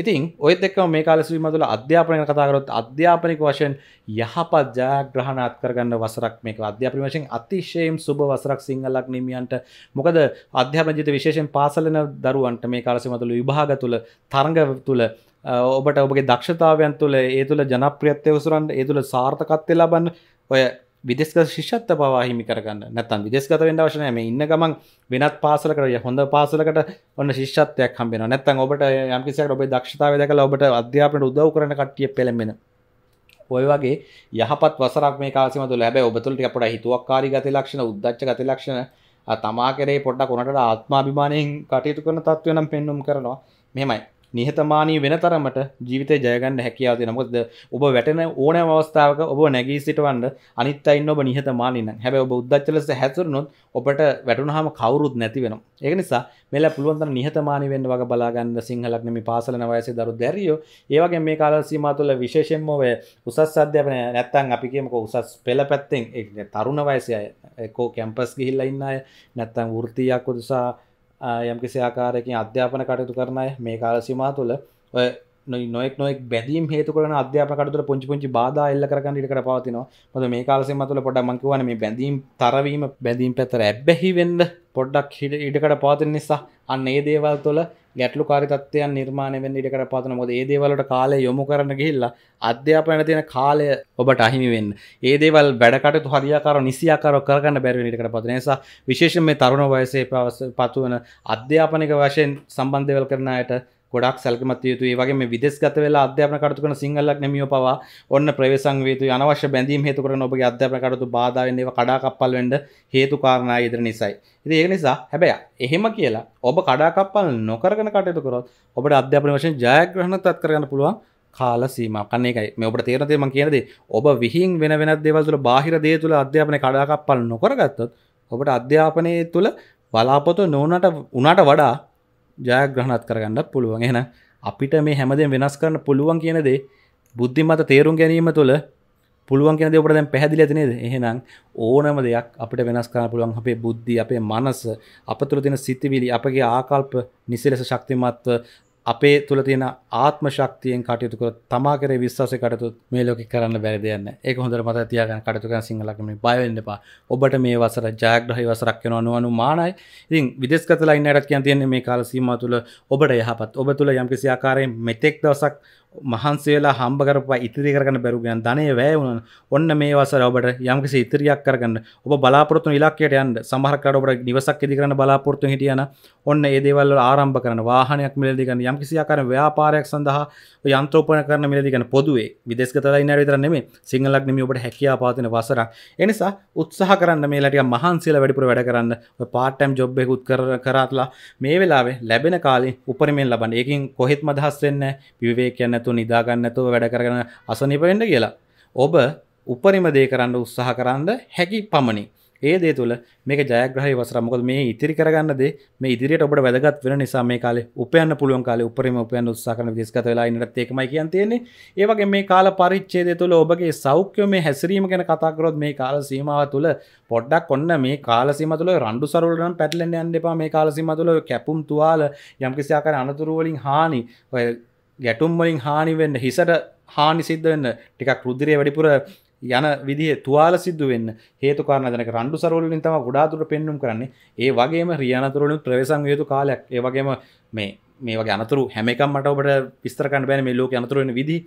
ඉතින් ඔයත් එක්ක මේ කාලසවීම තුළ අධ්‍යාපනය කතාකරොත් අධ්‍යාපනික වශයෙන් යහපත් ජයග්‍රහණ අත්කරගන්න වසරක් මේක අධ්‍යාපන වශයෙන් අතිශයෙන් සුබ වසරක් සිංහලක් නිමියන්ට මොකද අධ්‍යාපන ජීවිත විශේෂයෙන් පාසලන දරුවන්ට මේ කාලසීම තුළ විභාග තුළ තරඟ තුළ ඔබට ඔබගේ දක්ෂතාවයන් තුළ ඒ තුළ ජනප්‍රියත්වය උසුරන් ඒ තුළ සාර්ථකත්වය ලබන්න ඔය විදෙස්ක ශිෂත්ත පවාහිමි කරගන්න නැතන් විදෙස්ගත වෙන්ඩ වශනයම ඉන්න ගමන් වෙනත් පාසල කරය හොඳ පාසලකට ඔන්න ශිෂත්වයක් හම්බෙන නැත්තන් ඔබට යම්කිසික ඔබේ දක්ෂතාව දක ඔබට අධ්‍යාපනට උදව කරන කට්ටිය පෙළෙමෙන ඔය වගේ යහපත් වසරක් මේ කාසිමතු ලැබ ඔබතුළට අපට හිතුවක් කාරි ගත ලක්ෂණ උද්දච්ච ගත ලක්ෂණ තමා කරේ පොඩ්ඩ කොනට ආත්මාභිමානයෙන් කටයුතු කරන තත්වනම් පෙන්නුම් කරනවා මෙමයි නිහතමානී වෙන තරමට ජීවිතය ජයගන්න හැකියාව තියෙන මොකද ඔබ වැටෙන ඕනෑම අවස්ථාවක ඔබ නැගී සිටවන්න අනිත් අයින් ඔබ නිහතමානී නම් හැබැයි ඔබ උද්දච්ච ලෙස හැසිරුණොත් ඔබට වැටුනහම කවුරුත් නැති වෙනවා ඒක නිසා මෙලා පුළුවන් තරම් නිහතමානී වෙන්න වගේ බලා ගන්න සිංහලක් නෙමෙයි පාසල යන වයසේ දරු දැරියෝ ඒ වගේ මේ කාල සීමාව තුළ විශේෂයෙන්ම ඔය උසස් අධ්‍යාපනය නැත්තම් අපි කියමුකෝ උසස් පෙළ පැත්තෙන් ඒ තරුණ වයසේ අය කෝ කැම්පස් ගිහිල්ලා ඉන්න අය නැත්තම් වෘත්තියක් උදෙසා යම්කිසි ආකාරයකින් අධ්‍යාපන කටයුතු කරන අය මේ කාල සීමා තුළ ඔය නොෙක් නොෙක් බැදීම් හේතුකරන අධ්‍යාපකටතුර පුංචි පුංචි බාධ එල්ල කරගන්න ඉට කර පවතිනවා මොද මේ කාලසිම තුළ පොඩ මංකිවන මේ බැඳීම් තරවීම බැඳීම් පැතර ඇබ්බැහි වෙන්න පොඩ්ඩක් හිට ඉඩකට පවතින නිසා අන්න ඒ දේවල් තුළ ගැටලු කාරිතත්වයන් නිර්මාණය වෙන්න ඉඩකට පාතන මොද ඒ දේවලට කාලය යොමු කරන ගිහිල්ලා අධ්‍යාපනයට තියෙන කාලය ඔබට අහිමි වෙන්න ඒ දේවල් වැඩකටයුතු හරියාකාරව නිසියාකාරව කරගන්න බැරි වෙන ඉඩකට පත් වෙන නිසා විශේෂයෙන් මේ තරුණ වයසේ පත්වන අධ්‍යාපනික වශයෙන් සම්බන්ධ දේවල් කරන අයට ගොඩක් සැල්කමත් යුතු ඒ වගේ මේ විදේශගත වෙලා අධ්‍යාපන කටයුතු කරන සිංහලක් නැමියෝ පවා ඔන්න ප්‍රවේශම් වේතු අනවශ්‍ය බැඳීම් හේතු කරගෙන ඔබගේ අධ්‍යාපන කටයුතු බාධා වෙන්න ඒවා කඩාකප්පල් වෙන්න හේතු කාරණා ඉදිරි නිසායි. ඉතින් ඒක නිසා හැබැයි එහෙම කියලා ඔබ කඩාකප්පල් නොකරගෙන කටයුතු කරොත් ඔබට අධ්‍යාපන වශයෙන් ජයග්‍රහණත් අත් කරගන්න පුළුවන් කාල සීම කන්නේ එකයි මේ ඔබට තේරන දෙයක් මම කියනද ඔබ විහිං වෙන වෙනත් දේවල් තුළ බාහිර දේ තුළ අධ්‍යාපනයේ කඩාකප්පල් නොකරගත්තොත් ඔබට අධ්‍යාපනයේ තුළ බලාපොරොත්තු නොවුනට උනාට වඩා ජයග්‍රහණත් කරගන්නත් පුළුවන් එන අපිට මේ හැමදේ වෙනස් කරන්න පුළුවන් කියනදේ බුද්ධිමත තේරුම් ගැනීම තුළ පුළුවන් කියන දෙවට දැන් පැහැදිලි ඇති නේද එහෙනම් ඕනම දෙයක් අපිට වෙනස් කරන්න පුළුවන් අපේ බුද්ධි අපේ මනස අප තුළ තියෙන සිතිවිලි අපගේ ආකල්ප නිසලස ශක්තිමත්ව අපේ තුළ තියෙන ආත්ම ශක්තියෙන් කටයුතුක තමා කරේ විශ්වාස කටතු මේ ලෝක කරන්න බැරිදයන්න ඒක හොඳර මත තියගන කටතුක සිංහලක්ම බයවෙන්නපා ඔබට මේ වසර ජයග්‍රහහි වසරක් වෙන අනුවනු මානයි ඉතින් විදෙස්කතලයි අටක් කියන් තියන්නේ මේ කාලසීම තුළ ඔබට යහපත් ඔබ තුළ යම්කිසි ආකාරයෙන් මෙතෙක් දවසක් මහන්සේලා හම්බ කරප ඉතිරි කරගන්න බැරුගෙන ධනය වැෑවුණ ඔන්න මේ වසර ඔබට යම්කිසි ඉතිරියක් කරගන්න ඔබ බලාපොරත්තු ඉලක්කයට යන් සමහරකට ඔබට නිවසක් ඉදි කරන බලාපොරත්තු හිටියන ඔන්න ඒදේවල් ආරම්භ කරන වාහනයක් මිලදිගන්න යම්කිසි ආකාර ව්‍යාපාරයක් සඳහා යන්ත්‍රෝපන කරන මිලදිගන්න පොදුවේ විදේශගතලා ඉන්න විතර නෙමෙයි සිංහලක් නෙමෙයි ඔබට හැකියාව පාතින වසරක් ඒ නිසා උත්සාහ කරන්න මේ ලටිය මහන්සියලා වැඩිපුර වැඩ කරන්න ඔය පාර්ට් ටයිම් ජොබ් එකකුත් කර කරලා මේ වෙලාවේ ලැබෙන කාලේ උපරිමයෙන් ලබන්න ඒකින් කොහෙත්ම අදහස් වෙන්නේ විවේකයක් නැතු නැතු නිදාගන්න ඇතුව වැඩ කරන අසනිපෙන්ඩ කියලා ඔබ උපරිම දේ කරන්න උත්සාහ කරන්න හැකි පමණි ඒ දේ තුළ මේක ජයග්‍රහහි වසරමකොද මේ ඉතිරි කරගන්නද මේ ඉදිරියට ඔබට වැදගත් වෙන නිසා මේ කාලේ උපයන්න පුළුවන් කාලේ උපරිම උපයන්න උත්සාහ කරන විශේෂගත වෙලා ඉන්නට ඒකමයි කියන් තියෙන්නේ ඒ වගේ මේ කාල පරිච්ඡේදය තුළ ඔබගේ සෞඛ්‍ය මේ හැසිරීම ගැන කතා කරොත් මේ කාල සීමාව තුළ පොඩ්ඩක් ඔන්න මේ කාල සීමාව තුළ රණ්ඩු සරුවල නම් පැටලෙන්න යන්න එපා මේ කාල සීමාව තුළ කැපුම් තුවාල යම්කිසි ආකාර අනතුරු වලින් හානි ඔය ගැටුම්වලින් හානිවෙන්න හිසට හානි සිද්ධ වෙන්න ටිකක් රුද්දිරය වැඩිපුර යන විදිහ තුවාල සිද්ධ වෙන්න හේතුකාරණ දැනක රණ්ඩු සරවලින් තම ගොඩාතුර පෙන්නුම් කරන්නේ ඒ වගේම රියනතුරුණු ප්‍රවේසං හේතු කාලයක් ඒ වගේම මේ මේ වගේ අනතුරු හැමකම් මට ඔබට විස්තරකන්න බෑන මේ ලෝක අනතුරුවෙන විදි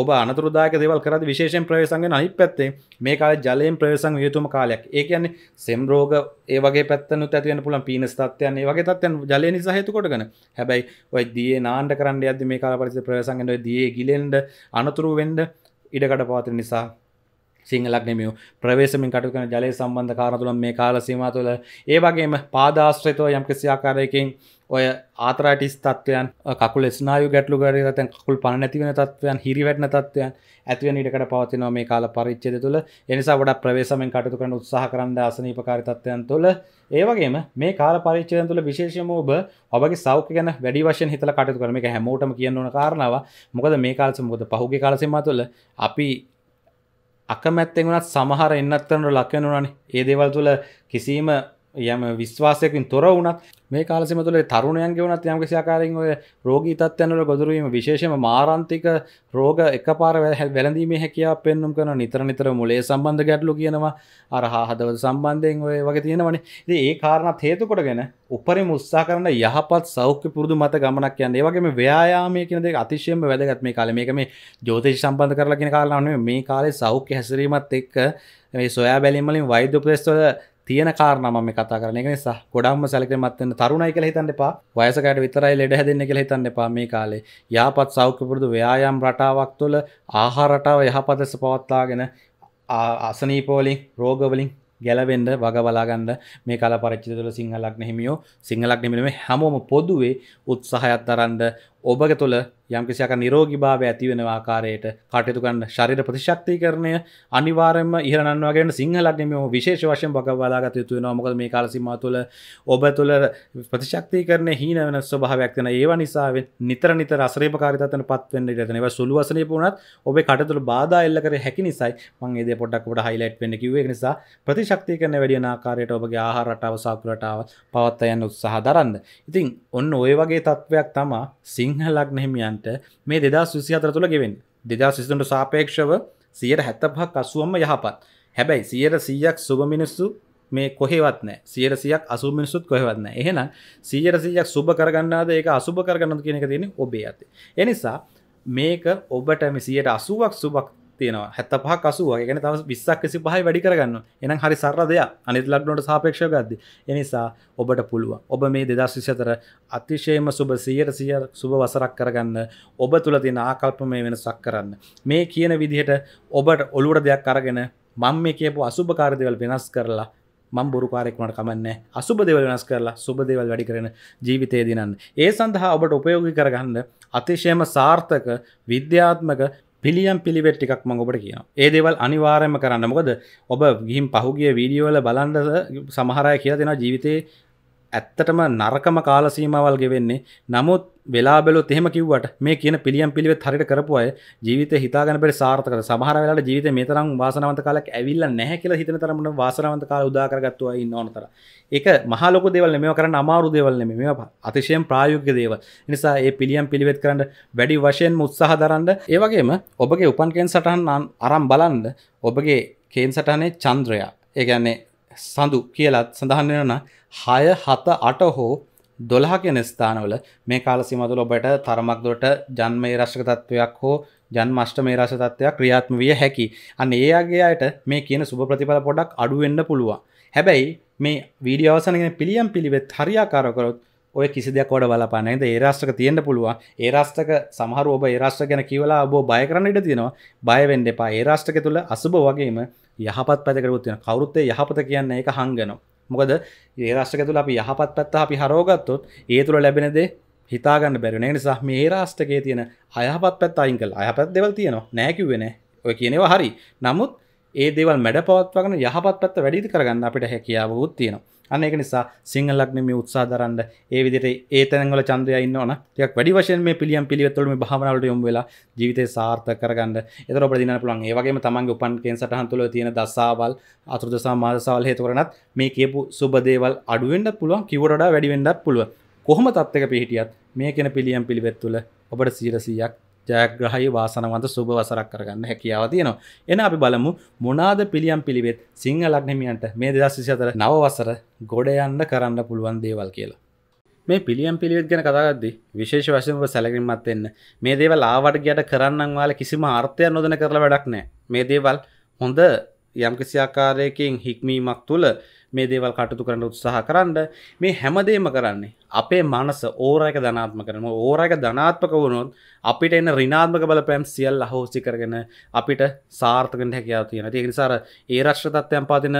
ඔබ අනතුරදායක දේවල් කරද විශේෂෙන් ප්‍රවේශන්ගෙන අනිත් පැත්තේ මේ කාලේ ජලයෙන් ප්‍රවේශම් යුතුම කාලයක්. ඒ කියන්නේ සෙම් රෝග ඒ වගේ පැත්තනුත් ඇති වෙන්න පුළුවන් පීනස් තත්ත්වයන් ඒ වගේ තත්ත්වයන් ජලය නිසා හේතු කොටගෙන. හැබැයි ඔය දියේ නාන්න කරන්න යද්දි මේ කාල පරිසර ප්‍රවේශන්ගෙන ඔය දියේ ගිලෙන්න අනතුරු වෙන්න ඉඩකඩ පවතින නිසා සිංහලක් නෙමිය ප්‍රවේශමින් කටුකන ජලය සම්බන්ධ කාරතුළන් මේ කාල සීමතුල ඒවගේම පාදාශ්‍රතව යම්කිසි ආකාරයකින් ඔය ආතරටිස් තත්වයන් කකුල ස්නායු ගැටලු ගර තැන් කකුල් පණ නැතිවෙන තත්වයන් හිරිවැටන තත්වයන් ඇතිව නිටකට පවතිනව මේ කාල පරිච්චේද තුළ එනිසා වඩ ප්‍රවේශමෙන් කටතු කරන උත්සාහ කරන්න ආසනීපකාරිතත්වයන් තුළ ඒවගේම මේ කාල පරිච්චයන් තුළ විශේෂම ඔබ ඔබගේ සෞඛ ගැන වැඩි වශයෙන් හිතල කටතු කරම එක හැමෝටම කියන්නවන කාරණාව මොකද මේ කාලස මුොද පහුගේ කාලසෙම තුළ අපි අකමැත්තෙන් වනත් සමහර එන්නත් කරනට ලක්වෙනනනි ඒ දේවල් තුළ කිසිීම යම විශ්වාසයකින් තොර වනත් මේ කාලසිම තුළ තරුණයන්ගේ වනත් යම් සියාකාරෙන් ඔය රෝගී තත්යනල ගොදුරීම විශේෂම මාරන්තික රෝග එක පාර වැලඳීමේ හැකියා පෙන්නුම් කරන නිතර නිතර මුලේ සම්බන්ධ ගැටලු කියනවා අරහා හදව සම්බන්ධයෙන් ඔය වගේ තියෙනවනේ ඒ කාරණත් හේතුකොට ගැන උපරි මුස්සා කරන්න යහපත් සෞඛ්‍ය පුරුදු මත ගමනක් යන්න ඒවගේම ව්‍යයාමය කියන දෙක අතිශයම වැදගත් මේ කාල මේක මේ ජෝතිෂ සම්බන්ධ කරලා කියන කාරණාව මේ කාලේ සෞඛ්‍ය හැසිරීමත් එක්ක මේ සොයා බැලීමලින් වෛද්‍ය උපදෙස්වල තියෙන කාරණම කතා කරන එක නිසා ගොඩම්ම සැලකර මත්වන්න තරුණයි කළ හිතන්න එපා වයසකට විතරයි ලෙඩ හැදන්න කළ හිතන්න එපා මේ කාලේ යාපත් සෞඛ්‍යපුරුදු ව්‍යයාම් රටාවක් තුළ ආහාරටාව යහපදෙස පවත්තාගෙන අසනීපෝලින් රෝගවලින් ගැලවෙන්ඩ වගබලාගන්න මේ කලා පරච්චිතල සිංහලක් නැහිමියෝ සිංහලක් නෙමිලීම හැමෝම පොදුවේ උත්සාහයත් අරන්ඩ ඔබ තුළ යම්කිසියක නිරෝගි භාව ඇතිවෙන ආකාරයට කටයුතු කරන්න ශරීර ප්‍රතිශක්තිකරණය අනිවාර්යයෙන්ම ඉහළනන්නවා කියන සිංහලග්නේ මේ විශේෂ වශයෙන් බකවලාගත යුතු වෙනවා මොකද මේ කාල සීමාව තුළ ඔබ තුළ ප්‍රතිශක්තිකරණය හීන වෙන ස්වභාවයක් තියෙන ඒවා නිසා නිතර නිතර අසරේපකාරීතාවයන් පත් වෙන්න ඉඩ තියෙන ඒවා සුළු වශයෙන් වුණත් ඔබේ කටයුතු වල බාධා එල්ල කර හැකි නිසායි මම මේ දේ පොඩ්ඩක් ඔබට හයිලයිට් වෙන්න කිව්වේ ඒක නිසා ප්‍රතිශක්තිකරණය වැඩි වෙන ආකාරයට ඔබගේ ආහාර රටාව සාකරටාව පවත්වා යන්න උත්සාහ දරන්න. ඉතින් ඔන්න ওই වගේ තත්වයක් තමයි සිංහලක් නහිමියන්ට මේ දෙදා සුසි අතර තුළ ගෙවෙන් දෙදා සිසතුන්ට සාපේක්ෂව සියයට හැත්තපහක් අසුවම්ම යහපත් හැබැයි සියයට සීයක් සුභ මිනිස්සු මේ කොහෙවත් නෑ සියර සියක් අසු මිනිසුත් කොහෙවත්න එහෙන සියර සියක් සුභ කරගන්නාද ඒක අසුභ කරගන්නද කියන එක තියෙන ඔබේ ඇති එනිසා මේක ඔබට මෙසියට අසුවක් සුභක් තියෙනවා හැත පහ කසුව ගැන තම විස්සක් කිසි පහයි වැඩි කරගන්න එනම් හරි සරල දෙයක් අනිත් ලක්නොට සාපේක්ෂ ගද්ද එනිසා ඔබට පුළුවන් ඔබ මේ දෙදස් විසතර අතිශයම සුබ සියයට සිය සුබ වසරක් කරගන්න ඔබ තුළ තින ආකල්ප මේ වෙනසක් කරන්න මේ කියන විදිහට ඔබට ඔලුවට දෙයක් අරගෙන මං මේ කියපු අසුභකාරදවල් වෙනස් කරලා මං බොරුකාරෙක්මට කමන්න අසුබ දෙවල් වෙනස් කරලා සුබ දේවල් වැඩි කරන ජීවිතය දිනන්න ඒ සඳහා ඔබට උපයෝගි කරගන්න අතිශයම සාර්ථක විද්‍යාත්මක පිළියම් පිළිවෙට් එකක් මඟොට කියන ඒ දෙවල් අනිවාරයම කරන්න මොකද ඔබ ගිහිම් පහුගේ වීඩියෝල බලන්ඩ සමහරය කියලා දෙෙන ජීවිතයේ ඇත්තටම නරකම කාලසීමවල් ගෙවෙන්නේ නමුත් වෙලාබලොත් එහෙම කිව්වට මේ කියන පිළියම් පිළිවෙත් හරියට කරපු අය ජීවිතේ හිතාගෙන බැරි සාර්ථකද සමහර වෙලාවට ජීවිතේ මේ තරම් වාසනාවන්ත කාලයක් ඇවිල්ලා නැහැ කියලා හිතන තරමට වාසනාවන්ත කාල උදා කරගත්තු අය ඉන්න ඕන තරම්. ඒක මහා ලොකු දේවල් නෙමෙයි මේවා කරන්න අමාරු දේවල් නෙමෙයි මේවා අතිශයින් ප්‍රායෝගික දේවල්. නිසා මේ පිළියම් පිළිවෙත් කරන්න වැඩි වශයෙන්ම උත්සාහ දරන්න. ඒ වගේම ඔබගේ උපන් කේන් සටහන් අරන් බලන්න ඔබගේ කේන් සටහනේ චන්ද්‍රයා. ඒ කියන්නේ සඳු කියලත් සඳහන් වෙනවා හය හත අට හෝ දොළහ කෙන ස්ථානවල මේ කාලසිම තුළ ඔබට තරමක් දොට ජන්මයේ රශ්ක තත්ත්වයක් හෝ ජන්මෂ්ට මේ රශ තත්වයක් ක්‍රියාත්ම විය හැකි අන්න ඒයාගේ අයට මේ කියන සුභ ප්‍රතිඵල පොඩක් අඩුවෙන්න්න පුළුවන් හැබැයි මේ වීඩිය අවසනගෙන පිළියම් පිළිවෙත් හරියාකාරකරොත් ඔය කිසි දෙයක් කොට බලපන්නේද ඒ රාෂ්ටක තියෙන්න පුළුවන් ඒ රාෂ්ටක සමහර ඔබ ඒ රාෂ්ටක ගැන කියවලා ඔබ බය කරන්න ඉඩ තියෙනවා බය වෙන්න එපා ඒ රාෂ්ටක තුල අසුබ වගේම යහපත් පැතකරුත් තියෙන කවුරුත් ඒ යහපත කියන්නේ ඒක හංගනවා මොකද ඒ රාෂ්ටක තුළ අපි යහපත් පැත්ත අපි හරෝගත්තොත් ඒ තුළ ලැබෙනදේ හිතාගන්න බැරින නිසා මේ රාෂ්ටකයේ තියෙන අයහපත් පැත් අයින් කළ අයහපත් දෙවල් තියෙනවා නෑකිවෙන ඔය කියනවා හරි නමුත් ඒ දෙවල් මැඩ පවත්වගෙන යහපත් පැත්ත වැඩිදි කරගන්න අපිට හැකියාවකුත් තියෙනවා අන්න එක නිසා සිංහලක්න මේ උත්සා දරන්න ඒ විදිට ඒ තැනගල චන්ද්‍රය ඉන්නවන යක් වැඩි වශයෙන් මේ පිළියම් පිළිවෙත්තුලම භාවනාවට යොමු වෙලා ජීවිතේ සාර්ථක කරගන්න ඒතර ඔබට දිනන්න පුළුවන් ඒ වගේම තමන්ගේ උපන් කේන් සටහන් තුළ තියෙන දසාවල් අතුරුදසා මාසාවල් හේතු කරනත් මේ කියපු සුබ දේවල් අඩු වෙන්න පුළුවන් කිව්වට වඩා වැඩි වෙන්නත් පුළුවන් කොහොම තත්ත්වයක පිහිටියත් මේ කියන පිළියම් පිළිවෙත් තුළ ඔබට 100%ක් ජයග්‍රහහි වාසනවන්ත සුභ වසරක් කරගන්න හැකියාව තියෙනවා එන අපි බලමු මොනාද පිළියම් පිළිවෙත් සිංහ ලක්නමියන්ට මේ දෙදස්සිසි අතර නවවසර ගොඩ යන්න කරන්න පුළුවන් දේවල් කියලා මේ පිළියම් පිළිවෙත් ගැන කතාගද්දි විශේෂ වශයෙන් සැලකින්මත් එන්න මේ දේවල් ආවට ගියට කරන්නම් වාල කිසිම අර්ථයක් නොදන කරලා වැඩක් නෑ මේ දේවල් හොඳ යම්කිසි ආකාරයකින් හික්මීමක් තුළ මේ දේවල් කටතු කරන්න උත්සාහ කරන්න මේ හැමදේම කරන්නේ අපේ මනස ඕරයක ධනාත්ම කරන ඕරයක ධනාත්මක වුණොත් අපිට එන්න රිනාත්මක බලපෑම් සියල් අහෝසි කරගෙන අපිට සාර්ථකෙන් හැකියාව තියෙන ඒ නිසාර ඒ රශ්්‍ර තත්ත්වයන් පාතින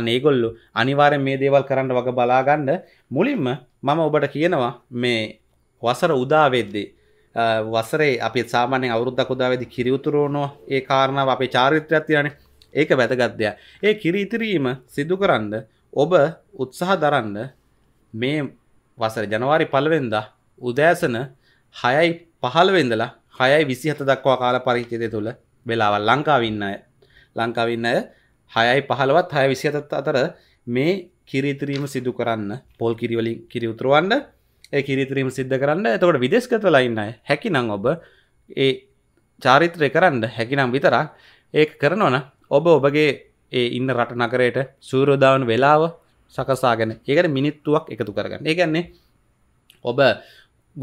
අනේගොල්ලු අනිවාරෙන් මේ දේවල් කරන්න වග බලාගන්න මුලින්ම මම ඔබට කියනවා මේ වසර උදාවෙද්දී වසරේ අපි සාමානය අවුරුද්ධ කුදාවෙදි කිරියුතුරෝනෝ ඒ කාරණාව අපේ චාරිත්‍රයක් තියන ඒක වැදගත්දය ඒ කිරීතිරීම සිදු කරන්න ඔබ උත්සාහ දරන්න මේ වසර ජනවාරි පළවෙන්දා උදෑසන හයයි පහළවෙදලා හයයි විසි හත දක්වා කාල පරිචිතය තුළ වෙලාවල් ලංකාවින්න අය ලංකාවින්න අය හයයි පහළවත් හය විසිහතත් අතර මේ කිරිතරීම සිදු කරන්න පොල් කිරිවලින් කිරි උතුරුවන්න ඒ කිරිතරීම සිද්ධ කරන්න එතකට විදේශගත ලයින්න හැකි නං ඔබ ඒ චාරිත්‍රය කරන්න හැකිනම් විතරක් ඒ කරනවන ඔබ ඔබගේ ඒ ඉන්න රට නගරයට සූරෝදාවන වෙලාව සකසාගෙන ඒකට මිනිත්තුවක් එකතු කරගන්න ඒගන්නේ ඔබ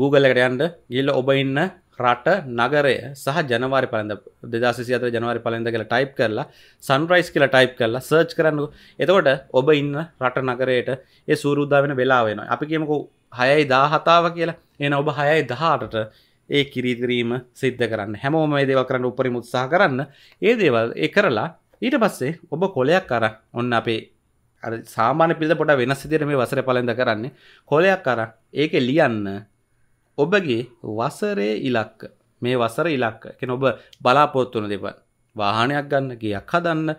Googleලකට යන්ට ගිල්ල ඔබ ඉන්න රට නගරය සහ ජනවාරි පලඳ දෙදසි අත ජනවාරි පලඳ කියලා ටයිප් කරලා සන්රයිස් කියලා ටයිප් කරලා සර්ච් කරන්නු එතකොට ඔබ ඉන්න රට නගරයට ඒ සූරුද්ධ වෙන වෙලාවෙනවා අපි කියමකු හයයි දා හතාව කියලා එන ඔබ හයයි දහටට ඒ කිරිකිරීම සිද්ධ කරන්න හැමෝම මේ දේව කරන්න උපරි මුත්සාහ කරන්න ඒ දේවල් ඒ කරලා ඊට පස්සේ ඔබ කොලයක් අර ඔන්න අපේ සාමාන පිල්ද පොට වෙනස් සිදිර මේ වසර පලඳ කරන්නේ කොලයක් අර ඒක ලියන්න ඔබගේ වසරේ ඉලක්ක මේ වසර ඉලක්ක කෙන ඔබ බලාපොත්තුන දෙප වාහනයක් ගන්න ගයක් හදන්න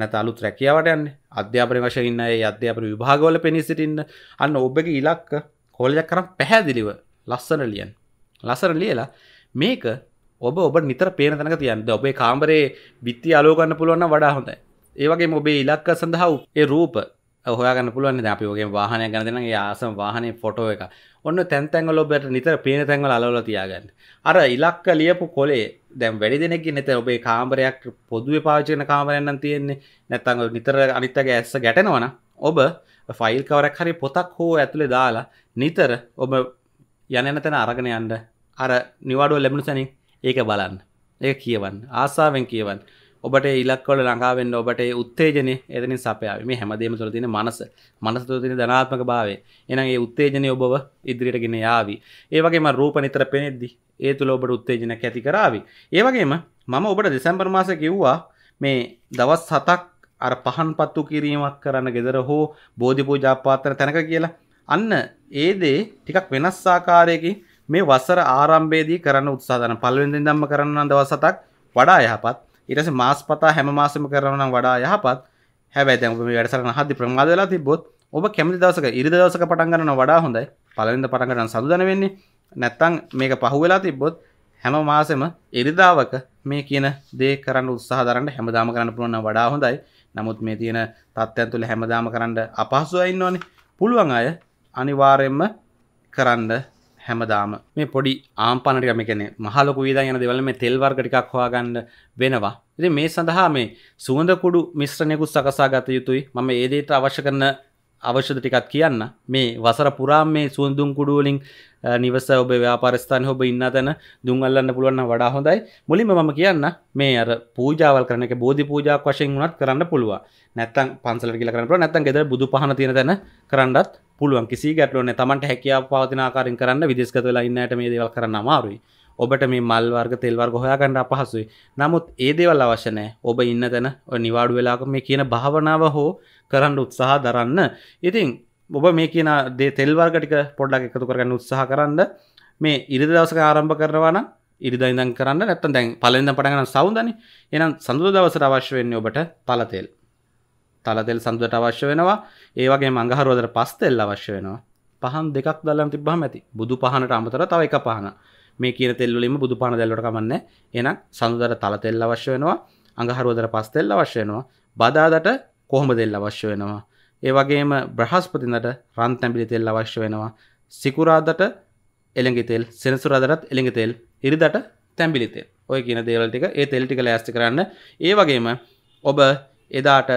නැතලු ත්‍රැකියාවට යන්න අධ්‍යාපන වශයන්න ඒ අධ්‍යාපන විභාගවල පෙනී සිටින්න අන්න ඔබගේ ඉලක්ක කොලයක් කරම් පැහැදිලිව ලස්සන ලියන් ලසර ලියලා මේක ඔබ ඔබ නිතර පේන තැනක තියන්ද ඔබේ කාම්බරේ බිත්ති අලෝගන්න පුළුවන්න වඩා හොඳයි ඒවගේ ඔබේ ඉලක්ක සඳහා ඒ රූප හොයාගන්න පුළුවන් අපි ඔගේ වාහනය ගැනදෙන ආසම් වාහනය ෆොටෝ එක ඔන්න තැන්තැන්ගල ඔබට නිතර පේන තැන්වල අලවල තියාගන්න අර ඉලක්ක ලියපු කොලේ දැම් වැඩි දෙනෙක් නැත ඔබේ කාම්බරයක් පොදුව පාචන කාමරයන්න තියෙන්නේ නැත්තඟ නිතර අනිත්තගේ ඇස්ස ගැටෙනවන ඔබ ෆයිල් කවරක් හරි පොතක් හෝ ඇතුළේ දාලා නිතර ඔබ යනන තැන අරගෙන යන්න අර නිවාඩුව ලැබුණු සැනින් ඒක බලන්න ඒ කියවන්න ආසාාවෙන් කියවන් ඔබට ඉලක්වල ලඟාවෙන්න ඔබට උත්තේජනය එතනි සපයාව මේ හැමදේම තුළ තින මනස මනස තුළ තින ධනාත්මක භාවය එනගේ උත්තේජනය ඔබව ඉදිරියටගෙන යාවි ඒවගේම රූප නිතර පෙනෙද්දි ඒ තුළ ඔබට උත්තේජන ඇති කරාවි ඒවගේම මම ඔබට දෙසැම්බර් මාස කිව්වා මේ දවස් සතක් අර පහන් පත්තු කිරීමක් කරන්න ගෙදර හෝ බෝධි පූජාපාතන තැනක කියලා අන්න ඒදේ ටිකක් වෙනස් ආකාරයකින් මේ වසර ආරම්භයේදී කරන්න උත්සාහන පළවෙනි දම්ම කරන්න දවස් හතක් වඩා යහපත් ඊට පස්සේ මාස්පතා හැම මාසෙම කරනවා නම් වඩා යහපත් හැබැයි දැන් ඔබ මේ වැඩසටහන හදි ප්‍රමාද වෙලා තිබ්බොත් ඔබ කැමති දවසක ඉරිද දවසක පටන් ගන්නවා වඩා හොඳයි පළවෙනිද පටන් ගන්න සතුටුද වෙන්නේ නැත්තම් මේක පහු වෙලා තිබ්බොත් හැම මාසෙම ඉරිදාවක මේ කියන දේ කරන්න උත්සාහ දරන්න හැමදාම කරන්න පුළුවන් නම් වඩා හොඳයි නමුත් මේ තියෙන තත්ත්වයන් තුළ හැමදාම කරන්න අපහසුයි ඉන්නවනේ පුළුවන් අය අනිවාර්යයෙන්ම කරන්න හැමදාම මේ පොඩි ආම්පනටම කැනෙ මහලොක වීදා යන දෙවල මේ තෙල්වර්ගටිකක් හවාගන්න වෙනවා ඉති මේ සඳහා මේ සුවඳකුඩු මිශ්‍රණයකුත් සකසා ගත යුතුයි මම ඒදේට අවශ්‍ය කරන අවශ්‍යද ටිකත් කියන්න මේ වසර පුරාම් මේ සුවඳුම් කුඩුවලින් නිවස ඔබ ව්‍යාපරස්ථාන ඔබ ඉන්න තැන දුම් අල්ලන්න පුළුවන්න වඩා හොඳයි මුලින්ම මම කියන්න මේ අර පූජාවල් කරන එක බෝධි පූජාවක් වශයෙන් වුණත් කරන්න පුළුවන් නැත්තම් පන්සල කියලා කරන්න පුළුවන් නැත්තම් ගෙදර බුදු පහන තියෙන තැන කරන්නත් පුළුවන් කිසි ගැටලුවක් නැහැ Tamanට හැකියාව පවතින ආකාරයෙන් කරන්න විදේශගත වෙලා ඉන්න ඇයට මේ දේවල් කරන්න අමාරුයි ඔබට මේ මල් වර්ග තෙල් වර්ග හොයාගන්න අපහසුයි. නමුත් ඒ දේවල් අවශ්‍ය නැහැ. ඔබ ඉන්න තැන ඔය නිවාඩු වෙලාවක මේ කියන භාවනාව හෝ කරන්න උත්සාහ දරන්න ඉතින් ඔබ මේ කියන දේ තෙල්වර්ගටික පොඩ්ඩක් එකතු කරගන්න උත්සාහ කරන්න මේ ඉරිදි දවසක ආරම්භ කරනවාන ඉරිදා ඉඳන් කරන්න නැත්තම් දැන් පළවෙනිදා පටන් ගන්න සවුන්දනේ එහෙනම් සඳුදා දවසට අවශ්‍ය වෙන්නේ ඔබට තලතෙල් තලතෙල් සඳුදට අවශ්‍ය වෙනවා ඒ වගේම අඟහරුවාදට පස් තෙල් අවශ්‍ය වෙනවා පහන් දෙකක් දැල්ලම තිබ්බහම ඇති බුදු පහනට අමතරව තව එක පහන මේ කියන තෙල් වලින්ම බුදු පහන දැල්ලවට කමන්නේ එහෙනම් සඳුදට තලතෙල් අවශ්‍ය වෙනවා අඟහරුවාදට පස් තෙල් අවශ්‍ය වෙනවා බදාදට කොහොම දෙල් අවශ්‍ය වෙනවා ඒ වගේම බ්‍රහස්පතිනට රන් තැඹිලි තෙල් අවශ්‍ය වෙනවා සිකුරාදට එළඟි තෙල් සෙනසුරාදටත් එළඟි තෙල් ඉරිදට තැඹිලි තෙල් ඔය කියන දේවල් ටික ඒ තෙල් ටික ලෑස්ති කරන්න ඒ වගේම ඔබ එදාට